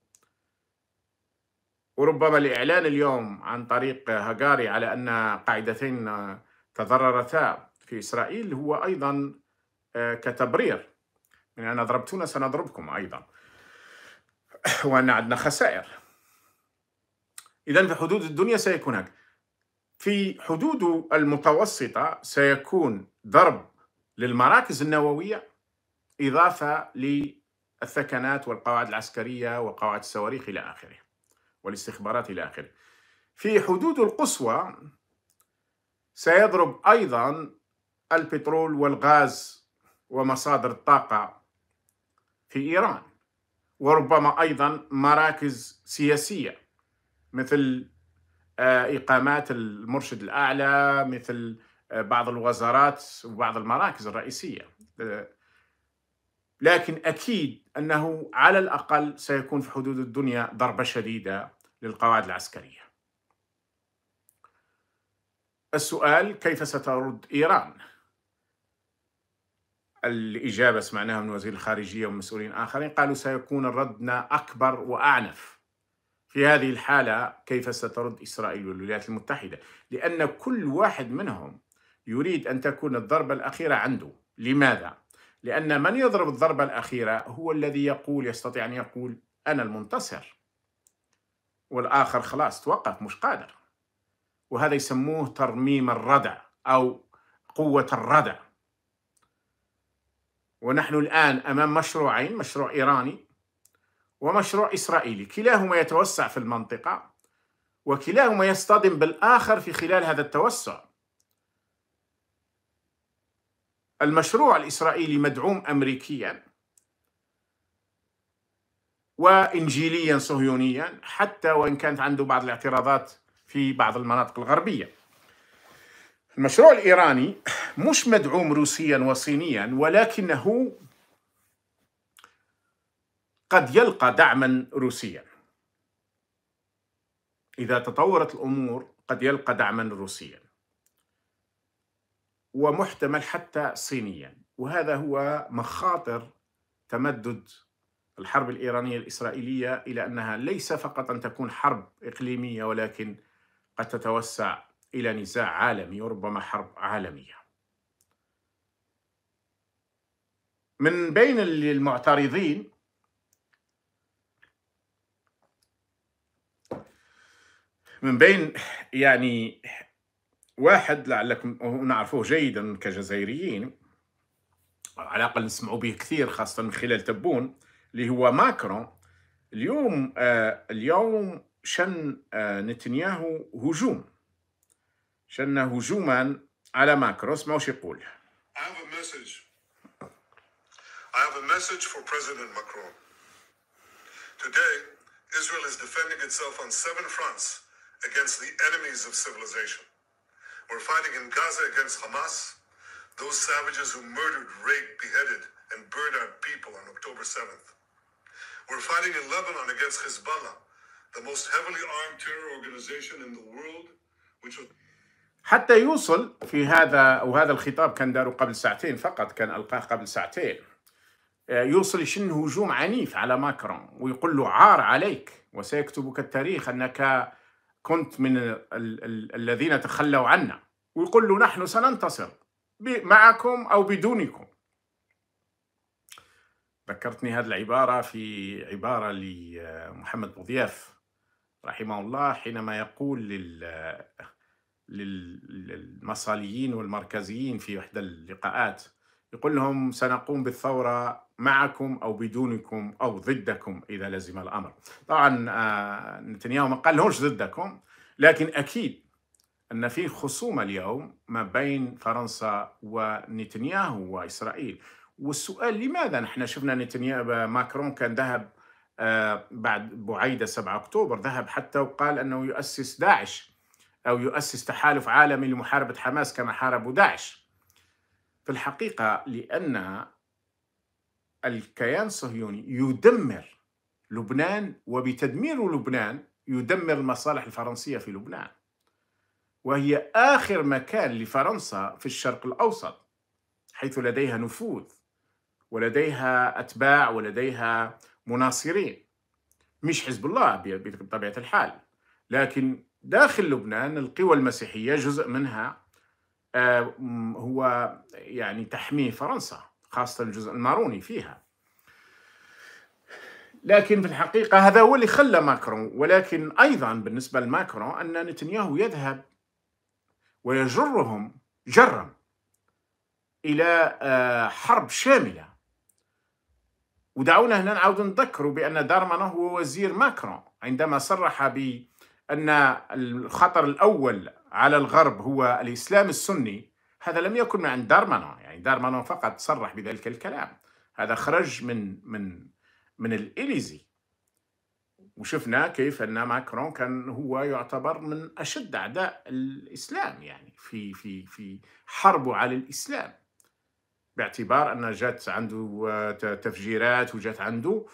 وربما الإعلان اليوم عن طريق هاجاري على أن قاعدتين تضررتا في إسرائيل هو أيضا آه، كتبرير من يعني أن ضربتونا سنضربكم أيضا وأن عندنا خسائر إذا في حدود الدنيا سيكون هكذا في حدود المتوسطة سيكون ضرب للمراكز النووية إضافة للثكنات والقواعد العسكرية وقواعد الصواريخ إلى آخره والاستخبارات إلى آخره في حدود القصوى سيضرب أيضا البترول والغاز ومصادر الطاقة في إيران وربما أيضا مراكز سياسية مثل آه، إقامات المرشد الأعلى مثل آه، بعض الوزارات وبعض المراكز الرئيسية آه، لكن أكيد أنه على الأقل سيكون في حدود الدنيا ضربة شديدة للقواعد العسكرية السؤال كيف سترد إيران؟ الإجابة سمعناها من وزير الخارجية ومسؤولين آخرين قالوا سيكون ردنا أكبر وأعنف في هذه الحالة كيف سترد إسرائيل والولايات المتحدة لأن كل واحد منهم يريد أن تكون الضربة الأخيرة عنده لماذا؟ لأن من يضرب الضربة الأخيرة هو الذي يقول يستطيع أن يقول أنا المنتصر والآخر خلاص توقف مش قادر وهذا يسموه ترميم الردع أو قوة الردع ونحن الآن أمام مشروعين مشروع إيراني ومشروع إسرائيلي كلاهما يتوسع في المنطقة وكلاهما يصطدم بالآخر في خلال هذا التوسع المشروع الإسرائيلي مدعوم أمريكيا وإنجيليا صهيونيا حتى وإن كانت عنده بعض الاعتراضات في بعض المناطق الغربية المشروع الإيراني مش مدعوم روسيا وصينيا ولكنه قد يلقى دعما روسيا إذا تطورت الأمور قد يلقى دعما روسيا ومحتمل حتى صينيا وهذا هو مخاطر تمدد الحرب الإيرانية الإسرائيلية إلى أنها ليس فقط أن تكون حرب إقليمية ولكن قد تتوسع إلى نزاع عالمي وربما حرب عالمية من بين المعترضين من بين يعني واحد لعلكم نعرفوه جيدا كجزائريين على الأقل نسمعوا به كثير خاصة من خلال تبون اللي هو ماكرون اليوم اليوم شن نتنياهو هجوم شن هجوما على ماكرون اسمعوا شو يقول I have a message. I have a message for President Macron. Today, Israel is defending itself on seven fronts against the enemies of civilization. We're fighting in Gaza against Hamas, those savages who murdered, raped, beheaded, and burned our people on October 7th. We're fighting in Lebanon against Hezbollah, the most heavily armed terror organization in the world, which was حتى يوصل في هذا وهذا الخطاب كان داره قبل ساعتين فقط كان القاه قبل ساعتين آه، يوصل يشن هجوم عنيف على ماكرون ويقول له عار عليك وسيكتبك التاريخ انك كنت من ال ال الذين تخلوا عنا ويقول له نحن سننتصر معكم او بدونكم ذكرتني هذه العبارة في عبارة لمحمد بوضياف رحمه الله حينما يقول لل للمصاليين والمركزيين في إحدى اللقاءات يقول لهم سنقوم بالثورة معكم أو بدونكم أو ضدكم إذا لزم الأمر طبعا آه، نتنياهو ما قالهمش ضدكم لكن أكيد أن في خصومة اليوم ما بين فرنسا ونتنياهو وإسرائيل والسؤال لماذا نحن شفنا نتنياهو ماكرون كان ذهب آه، بعد بعيدة 7 أكتوبر ذهب حتى وقال أنه يؤسس داعش أو يؤسس تحالف عالمي لمحاربة حماس كما حاربوا داعش في الحقيقة لأن الكيان الصهيوني يدمر لبنان وبتدمير لبنان يدمر المصالح الفرنسية في لبنان وهي آخر مكان لفرنسا في الشرق الأوسط حيث لديها نفوذ ولديها أتباع ولديها مناصرين مش حزب الله بطبيعة الحال لكن داخل لبنان القوى المسيحية جزء منها آه، هو يعني تحميه فرنسا خاصة الجزء الماروني فيها لكن في الحقيقة هذا هو اللي خلى ماكرون ولكن أيضا بالنسبة لماكرون أن نتنياهو يذهب ويجرهم جرا إلى آه، حرب شاملة ودعونا هنا نعود نذكروا بأن دارمان هو وزير ماكرون عندما صرح بأن الخطر الأول على الغرب هو الإسلام السني هذا لم يكن من عند دارمانون يعني دارمانون فقط صرح بذلك الكلام هذا خرج من من من الإليزي وشفنا كيف أن ماكرون كان هو يعتبر من أشد أعداء الإسلام يعني في في في حربه على الإسلام باعتبار ان جات عنده آه، تفجيرات وجات عنده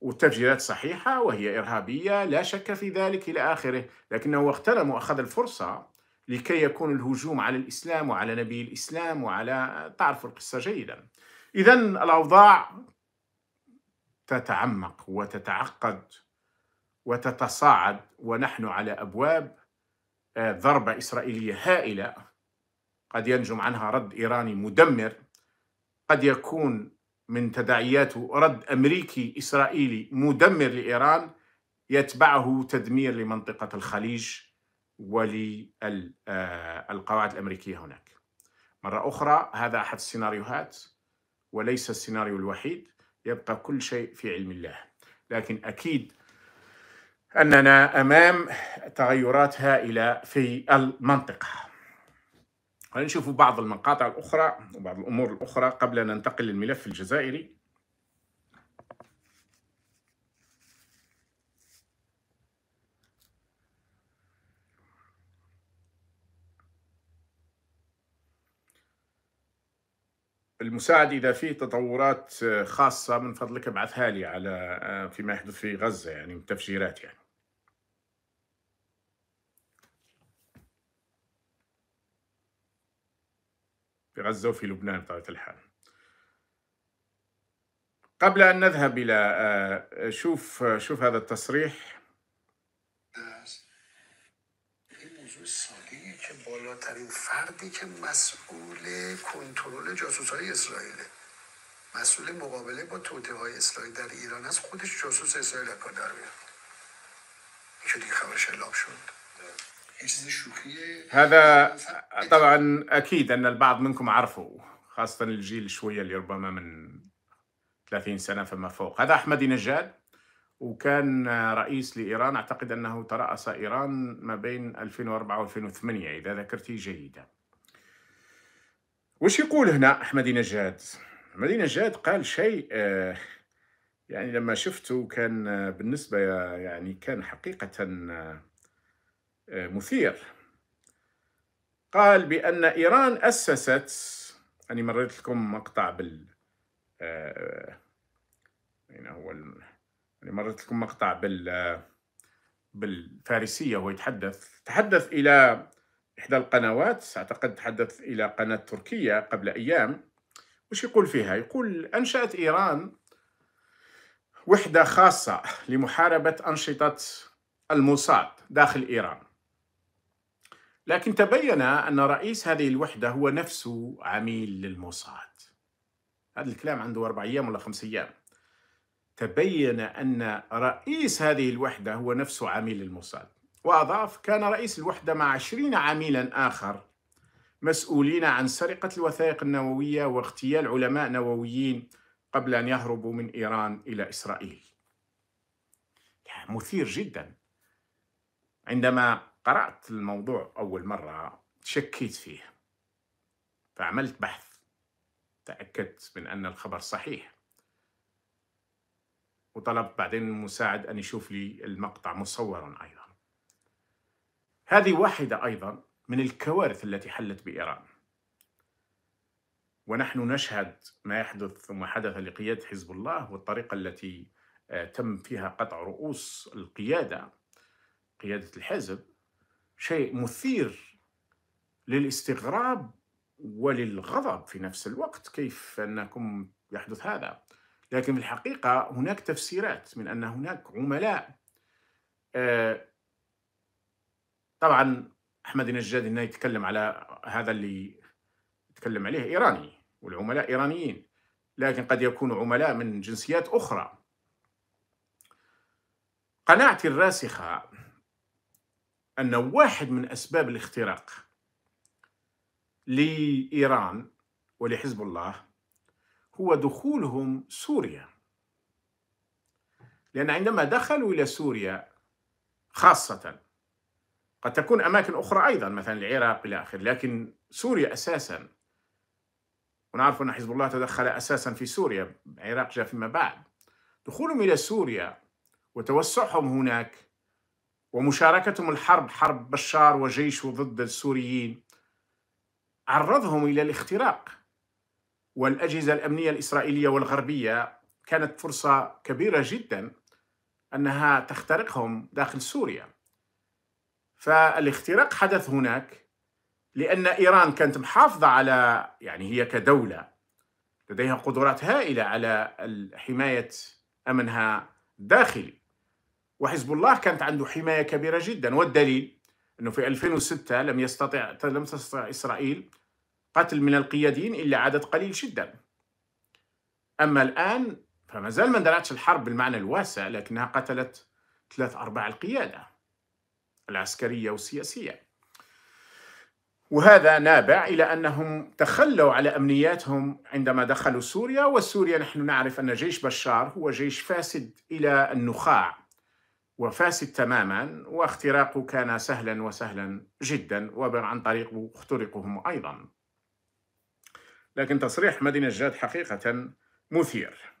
والتفجيرات صحيحه وهي ارهابيه لا شك في ذلك الى اخره، لكنه اغتنم واخذ الفرصه لكي يكون الهجوم على الاسلام وعلى نبي الاسلام وعلى آه، تعرف القصه جيدا. اذا الاوضاع تتعمق وتتعقد وتتصاعد ونحن على ابواب آه، ضربه اسرائيليه هائله قد ينجم عنها رد ايراني مدمر قد يكون من تداعياته رد أمريكي إسرائيلي مدمر لإيران يتبعه تدمير لمنطقة الخليج وللقواعد الأمريكية هناك مرة أخرى هذا أحد السيناريوهات وليس السيناريو الوحيد يبقى كل شيء في علم الله لكن أكيد أننا أمام تغيرات هائلة في المنطقة نشوف بعض المقاطع الأخرى وبعض الأمور الأخرى قبل أن ننتقل للملف الجزائري المساعد اذا فيه تطورات خاصه من فضلك ابعثها لي على آه، فيما يحدث في غزه يعني تفجيرات يعني في غزة لبنان بطبيعة الحال قبل أن نذهب إلى شوف شوف هذا التصريح این موضوع سالیه که بالاترین فردی که مسئول کنترل جاسوس های اسرائیله مسئول مقابله با توته های اسرائیل در ایران از خودش جاسوس اسرائیل کار در میاد که دیگه خبرش شد هذا طبعا اكيد ان البعض منكم عرفوا خاصه الجيل شويه اللي ربما من 30 سنه فما فوق هذا احمدي نجاد وكان رئيس لايران اعتقد انه تراس ايران ما بين 2004 و2008 اذا ذكرتي جيدا وش يقول هنا احمدي نجاد احمدي نجاد قال شيء آه، يعني لما شفته كان آه، بالنسبه يعني كان حقيقه آه، آه، مثير قال بأن إيران أسست أنا مريت لكم مقطع بال آه، أين هو أنا مريت لكم مقطع بال آه، بالفارسية وهو يتحدث تحدث إلى إحدى القنوات أعتقد تحدث إلى قناة تركية قبل أيام وش يقول فيها؟ يقول أنشأت إيران وحدة خاصة لمحاربة أنشطة الموساد داخل إيران لكن تبين أن رئيس هذه الوحدة هو نفسه عميل للموساد هذا الكلام عنده أربع أيام ولا خمس أيام تبين أن رئيس هذه الوحدة هو نفسه عميل للموساد وأضاف كان رئيس الوحدة مع عشرين عميلا آخر مسؤولين عن سرقة الوثائق النووية واغتيال علماء نوويين قبل أن يهربوا من إيران إلى إسرائيل مثير جدا عندما قرأت الموضوع أول مرة شكيت فيه فعملت بحث تأكدت من أن الخبر صحيح وطلبت بعدين المساعد أن يشوف لي المقطع مصورا أيضا هذه واحدة أيضا من الكوارث التي حلت بإيران ونحن نشهد ما يحدث وما حدث لقيادة حزب الله والطريقة التي آه، تم فيها قطع رؤوس القيادة قيادة الحزب شيء مثير للاستغراب وللغضب في نفس الوقت كيف أنكم يحدث هذا لكن في الحقيقة هناك تفسيرات من أن هناك عملاء آه، طبعا أحمد نجاد هنا يتكلم على هذا اللي يتكلم عليه إيراني والعملاء إيرانيين لكن قد يكون عملاء من جنسيات أخرى قناعتي الراسخة أن واحد من أسباب الاختراق لإيران ولحزب الله هو دخولهم سوريا لأن عندما دخلوا إلى سوريا خاصة قد تكون أماكن أخرى أيضا مثلا العراق إلى آخره لكن سوريا أساسا ونعرف أن حزب الله تدخل أساسا في سوريا العراق جاء فيما بعد دخولهم إلى سوريا وتوسعهم هناك ومشاركتهم الحرب حرب بشار وجيشه ضد السوريين عرضهم إلى الاختراق والأجهزة الأمنية الإسرائيلية والغربية كانت فرصة كبيرة جدا أنها تخترقهم داخل سوريا فالاختراق حدث هناك لأن إيران كانت محافظة على يعني هي كدولة لديها قدرات هائلة على حماية أمنها الداخلي وحزب الله كانت عنده حماية كبيرة جدا والدليل أنه في 2006 لم يستطع لم تستطع إسرائيل قتل من القياديين إلا عدد قليل جدا أما الآن فما زال ما اندلعتش الحرب بالمعنى الواسع لكنها قتلت ثلاث أرباع القيادة العسكرية والسياسية وهذا نابع إلى أنهم تخلوا على أمنياتهم عندما دخلوا سوريا وسوريا نحن نعرف أن جيش بشار هو جيش فاسد إلى النخاع وفاسد تماما واختراقه كان سهلا وسهلا جدا وعن طريقه اخترقهم أيضا لكن تصريح مدينة الجاد حقيقة مثير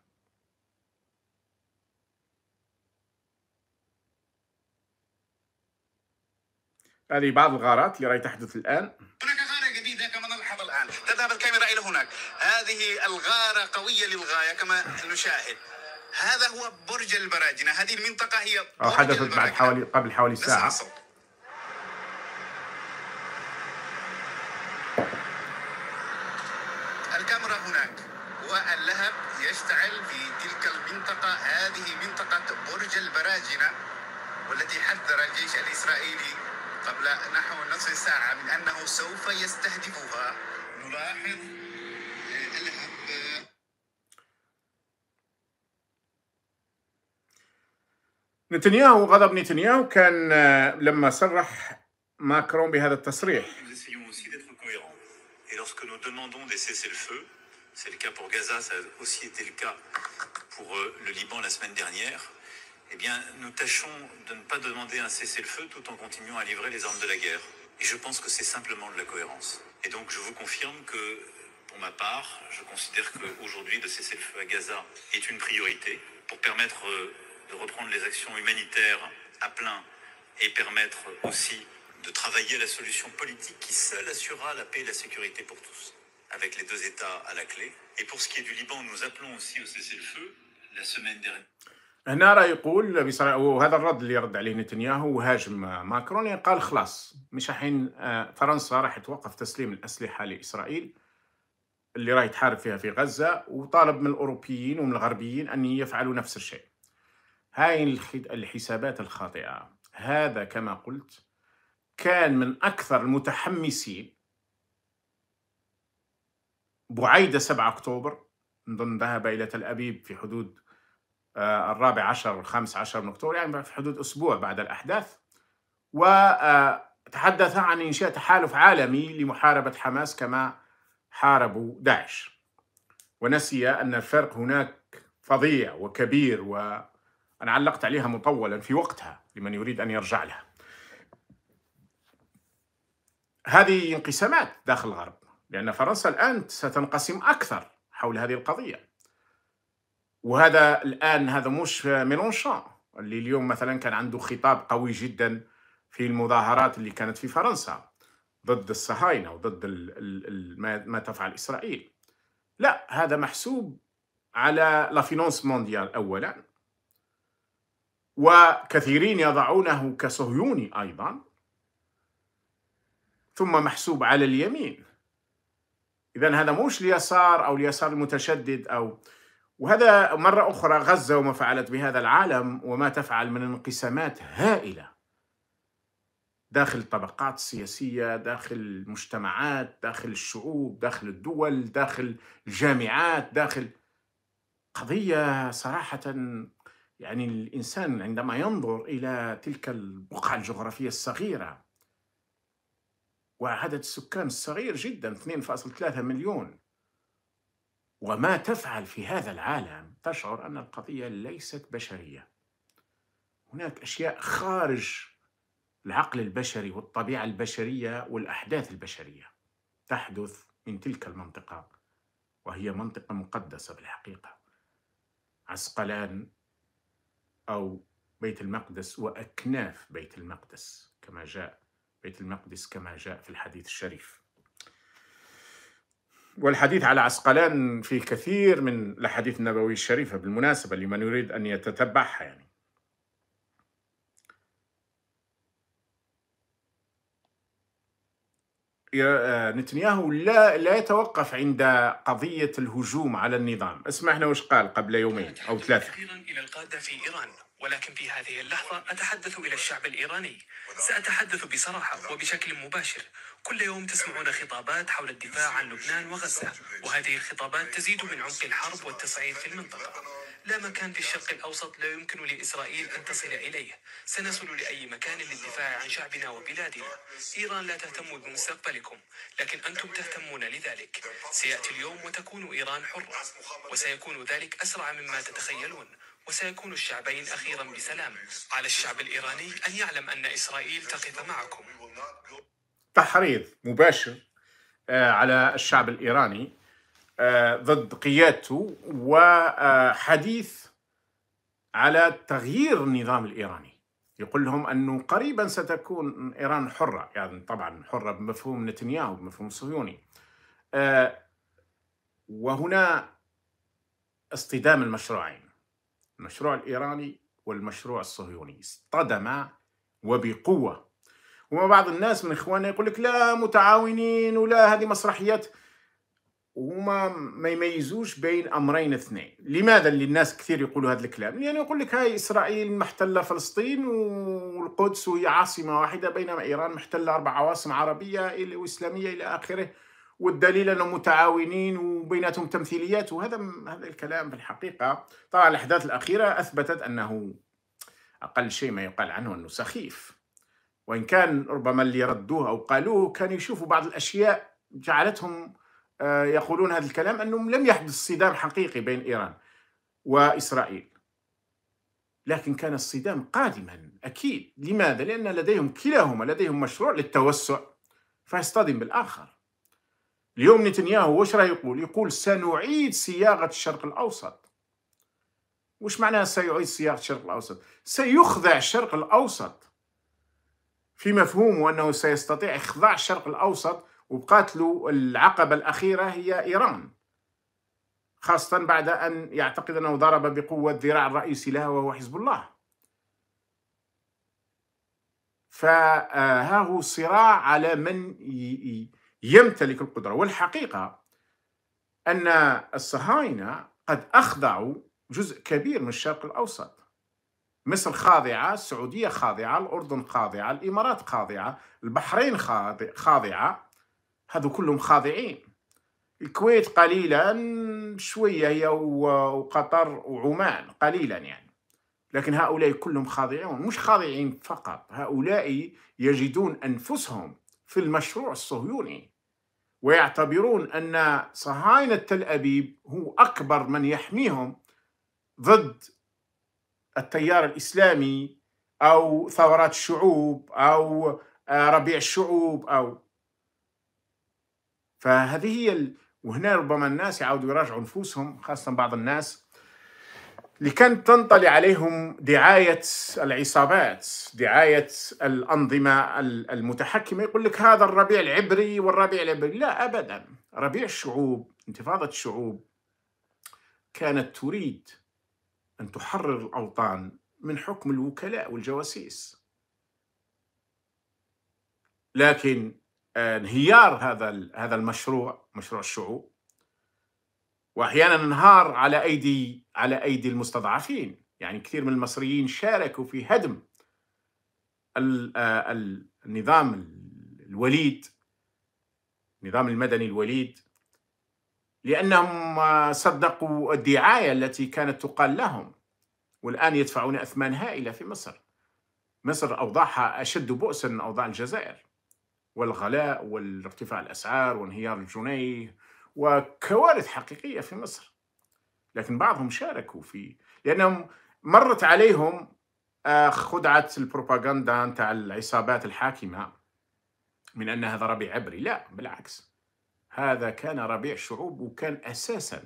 هذه بعض الغارات اللي راهي تحدث الآن هناك غارة جديدة كما الآن تذهب الكاميرا إلى هناك هذه الغارة قوية للغاية كما نشاهد هذا هو برج البراجنة هذه المنطقة هي أو حدثت بعد حوالي قبل حوالي ساعة الكاميرا هناك واللهب يشتعل في تلك المنطقة هذه منطقة برج البراجنة والتي حذر الجيش الإسرائيلي قبل نحو نصف ساعة من أنه سوف يستهدفها نلاحظ Nous essayons aussi d'être cohérents. Et lorsque nous demandons des cessez-le-feu, c'est le cas pour Gaza, ça a aussi été le cas pour euh, le Liban la semaine dernière, eh bien, nous tâchons de ne pas demander un cessez-le-feu tout en continuant à livrer les armes de la guerre. Et je pense que c'est simplement de la cohérence. Et donc, je vous confirme que, pour ma part, je considère qu'aujourd'hui, de cesser le feu à Gaza est une priorité pour permettre euh, de reprendre les actions humanitaires à plein et permettre aussi de travailler la solution politique qui seule assurera la paix et la sécurité pour tous, avec les deux États à la clé. Et pour ce qui est du Liban, nous appelons aussi au cessez-le-feu la semaine dernière. هنا راه يقول بصراحه وهذا الرد اللي رد عليه نتنياهو وهاجم ماكرون قال خلاص مش الحين فرنسا راح توقف تسليم الاسلحه لاسرائيل اللي راهي تحارب فيها في غزه وطالب من الاوروبيين ومن الغربيين ان يفعلوا نفس الشيء هاي الحسابات الخاطئة هذا كما قلت كان من أكثر المتحمسين بعيدة 7 أكتوبر نظن ذهب إلى تل أبيب في حدود آه، الرابع عشر والخامس عشر من أكتوبر يعني في حدود أسبوع بعد الأحداث وتحدث آه، عن إنشاء تحالف عالمي لمحاربة حماس كما حاربوا داعش ونسي أن الفرق هناك فظيع وكبير و أنا علقت عليها مطولا في وقتها لمن يريد أن يرجع لها هذه انقسامات داخل الغرب لأن فرنسا الآن ستنقسم أكثر حول هذه القضية وهذا الآن هذا مش ميلونشان اللي اليوم مثلا كان عنده خطاب قوي جدا في المظاهرات اللي كانت في فرنسا ضد الصهاينة وضد الـ ال ال ما تفعل إسرائيل لا هذا محسوب على لا فينونس مونديال أولا وكثيرين يضعونه كصهيوني أيضا ثم محسوب على اليمين إذا هذا موش اليسار أو اليسار المتشدد أو وهذا مرة أخرى غزة وما فعلت بهذا العالم وما تفعل من انقسامات هائلة داخل الطبقات السياسية داخل المجتمعات داخل الشعوب داخل الدول داخل الجامعات داخل قضية صراحة يعني الإنسان عندما ينظر إلى تلك البقعة الجغرافية الصغيرة وعدد السكان الصغير جدا 2.3 مليون وما تفعل في هذا العالم تشعر أن القضية ليست بشرية هناك أشياء خارج العقل البشري والطبيعة البشرية والأحداث البشرية تحدث من تلك المنطقة وهي منطقة مقدسة بالحقيقة عسقلان أو بيت المقدس وأكناف بيت المقدس كما جاء بيت المقدس كما جاء في الحديث الشريف والحديث على عسقلان في كثير من الأحاديث النبوية الشريفة بالمناسبة لمن يريد أن يتتبعها يعني آه، نتنياهو لا لا يتوقف عند قضية الهجوم على النظام اسمعنا وش قال قبل يومين أو ثلاثة أخيرا إلى القادة في إيران ولكن في هذه اللحظة أتحدث إلى الشعب الإيراني سأتحدث بصراحة وبشكل مباشر كل يوم تسمعون خطابات حول الدفاع عن لبنان وغزة وهذه الخطابات تزيد من عمق الحرب والتصعيد في المنطقة لا مكان في الشرق الأوسط لا يمكن لإسرائيل أن تصل إليه سنصل لأي مكان للدفاع عن شعبنا وبلادنا إيران لا تهتم بمستقبلكم لكن أنتم تهتمون لذلك سيأتي اليوم وتكون إيران حرة وسيكون ذلك أسرع مما تتخيلون وسيكون الشعبين أخيرا بسلام على الشعب الإيراني أن يعلم أن إسرائيل تقف معكم تحريض مباشر آه، على الشعب الإيراني آه، ضد قيادته وحديث آه، على تغيير النظام الإيراني يقول لهم أنه قريبا ستكون إيران حرة يعني طبعا حرة بمفهوم نتنياهو بمفهوم صهيوني آه، وهنا اصطدام المشروعين المشروع الإيراني والمشروع الصهيوني اصطدما وبقوة وما بعض الناس من إخواننا يقول لك لا متعاونين ولا هذه مسرحيات وهما ما يميزوش بين امرين اثنين لماذا اللي الناس كثير يقولوا هذا الكلام يعني يقول لك هاي اسرائيل محتله فلسطين والقدس وهي عاصمه واحده بينما ايران محتله اربع عواصم عربيه واسلاميه الى اخره والدليل انهم متعاونين وبيناتهم تمثيليات وهذا هذا الكلام في الحقيقه طبعا الاحداث الاخيره اثبتت انه اقل شيء ما يقال عنه انه سخيف وان كان ربما اللي ردوه او قالوه كانوا يشوفوا بعض الاشياء جعلتهم آه، يقولون هذا الكلام أنه لم يحدث صدام حقيقي بين إيران وإسرائيل لكن كان الصدام قادما أكيد لماذا؟ لأن لديهم كلاهما لديهم مشروع للتوسع فيصطدم بالآخر اليوم نتنياهو وش راه يقول؟ يقول سنعيد صياغة الشرق الأوسط وش معناها سيعيد صياغة الشرق الأوسط؟ سيخضع الشرق الأوسط في مفهومه أنه سيستطيع إخضاع الشرق الأوسط وقاتلوا العقبة الأخيرة هي إيران خاصة بعد أن يعتقد أنه ضرب بقوة الذراع الرئيسي لها وهو حزب الله فها هو صراع على من يمتلك القدرة والحقيقة أن الصهاينة قد أخضعوا جزء كبير من الشرق الأوسط مصر خاضعة السعودية خاضعة الأردن خاضعة الإمارات خاضعة البحرين خاضعة هذو كلهم خاضعين الكويت قليلا شوية هي وقطر وعمان قليلا يعني لكن هؤلاء كلهم خاضعون مش خاضعين فقط هؤلاء يجدون أنفسهم في المشروع الصهيوني ويعتبرون أن صهاينة تل أبيب هو أكبر من يحميهم ضد التيار الإسلامي أو ثورات الشعوب أو آه، ربيع الشعوب أو فهذه هي ال... وهنا ربما الناس يعاودوا يراجعوا نفوسهم خاصة بعض الناس اللي كانت تنطلي عليهم دعاية العصابات دعاية الأنظمة المتحكمة يقول لك هذا الربيع العبري والربيع العبري لا أبدا ربيع الشعوب انتفاضة الشعوب كانت تريد أن تحرر الأوطان من حكم الوكلاء والجواسيس لكن انهيار هذا هذا المشروع مشروع الشعوب واحيانا انهار على ايدي على ايدي المستضعفين يعني كثير من المصريين شاركوا في هدم آه، النظام الوليد النظام المدني الوليد لانهم آه، صدقوا الدعايه التي كانت تقال لهم والان يدفعون اثمان هائله في مصر مصر اوضاعها اشد بؤسا من اوضاع الجزائر والغلاء والارتفاع الأسعار وانهيار الجنيه وكوارث حقيقية في مصر لكن بعضهم شاركوا في لأنهم مرت عليهم آه، خدعة البروباغندا نتاع العصابات الحاكمة من أن هذا ربيع عبري لا بالعكس هذا كان ربيع شعوب وكان أساسا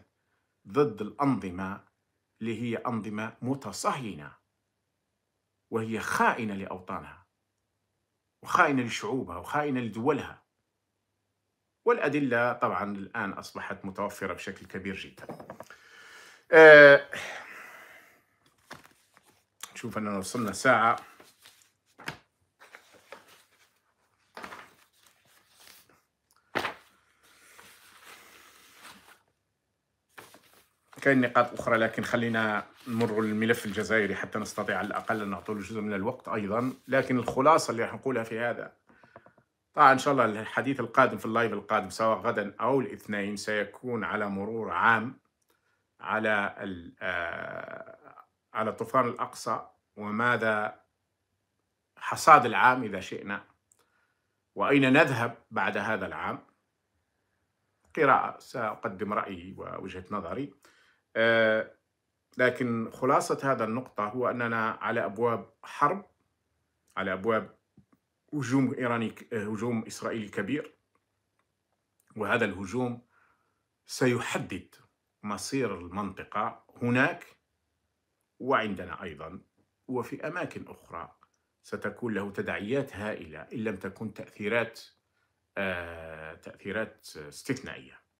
ضد الأنظمة اللي هي أنظمة متصهينة وهي خائنة لأوطانها وخائنة لشعوبها وخائنة لدولها والأدلة طبعا الآن أصبحت متوفرة بشكل كبير جدا أه شوف أننا وصلنا ساعة كاين نقاط اخرى لكن خلينا نمر للملف الجزائري حتى نستطيع على الاقل ان نعطوا جزء من الوقت ايضا لكن الخلاصه اللي راح نقولها في هذا طبعا ان شاء الله الحديث القادم في اللايف القادم سواء غدا او الاثنين سيكون على مرور عام على آه، على طوفان الاقصى وماذا حصاد العام اذا شئنا واين نذهب بعد هذا العام قراءه ساقدم رايي ووجهه نظري آه، لكن خلاصة هذا النقطة هو أننا على أبواب حرب على أبواب هجوم إيراني آه، هجوم إسرائيلي كبير وهذا الهجوم سيحدد مصير المنطقة هناك وعندنا أيضا وفي أماكن أخرى ستكون له تداعيات هائلة إن لم تكن تأثيرات آه تأثيرات استثنائية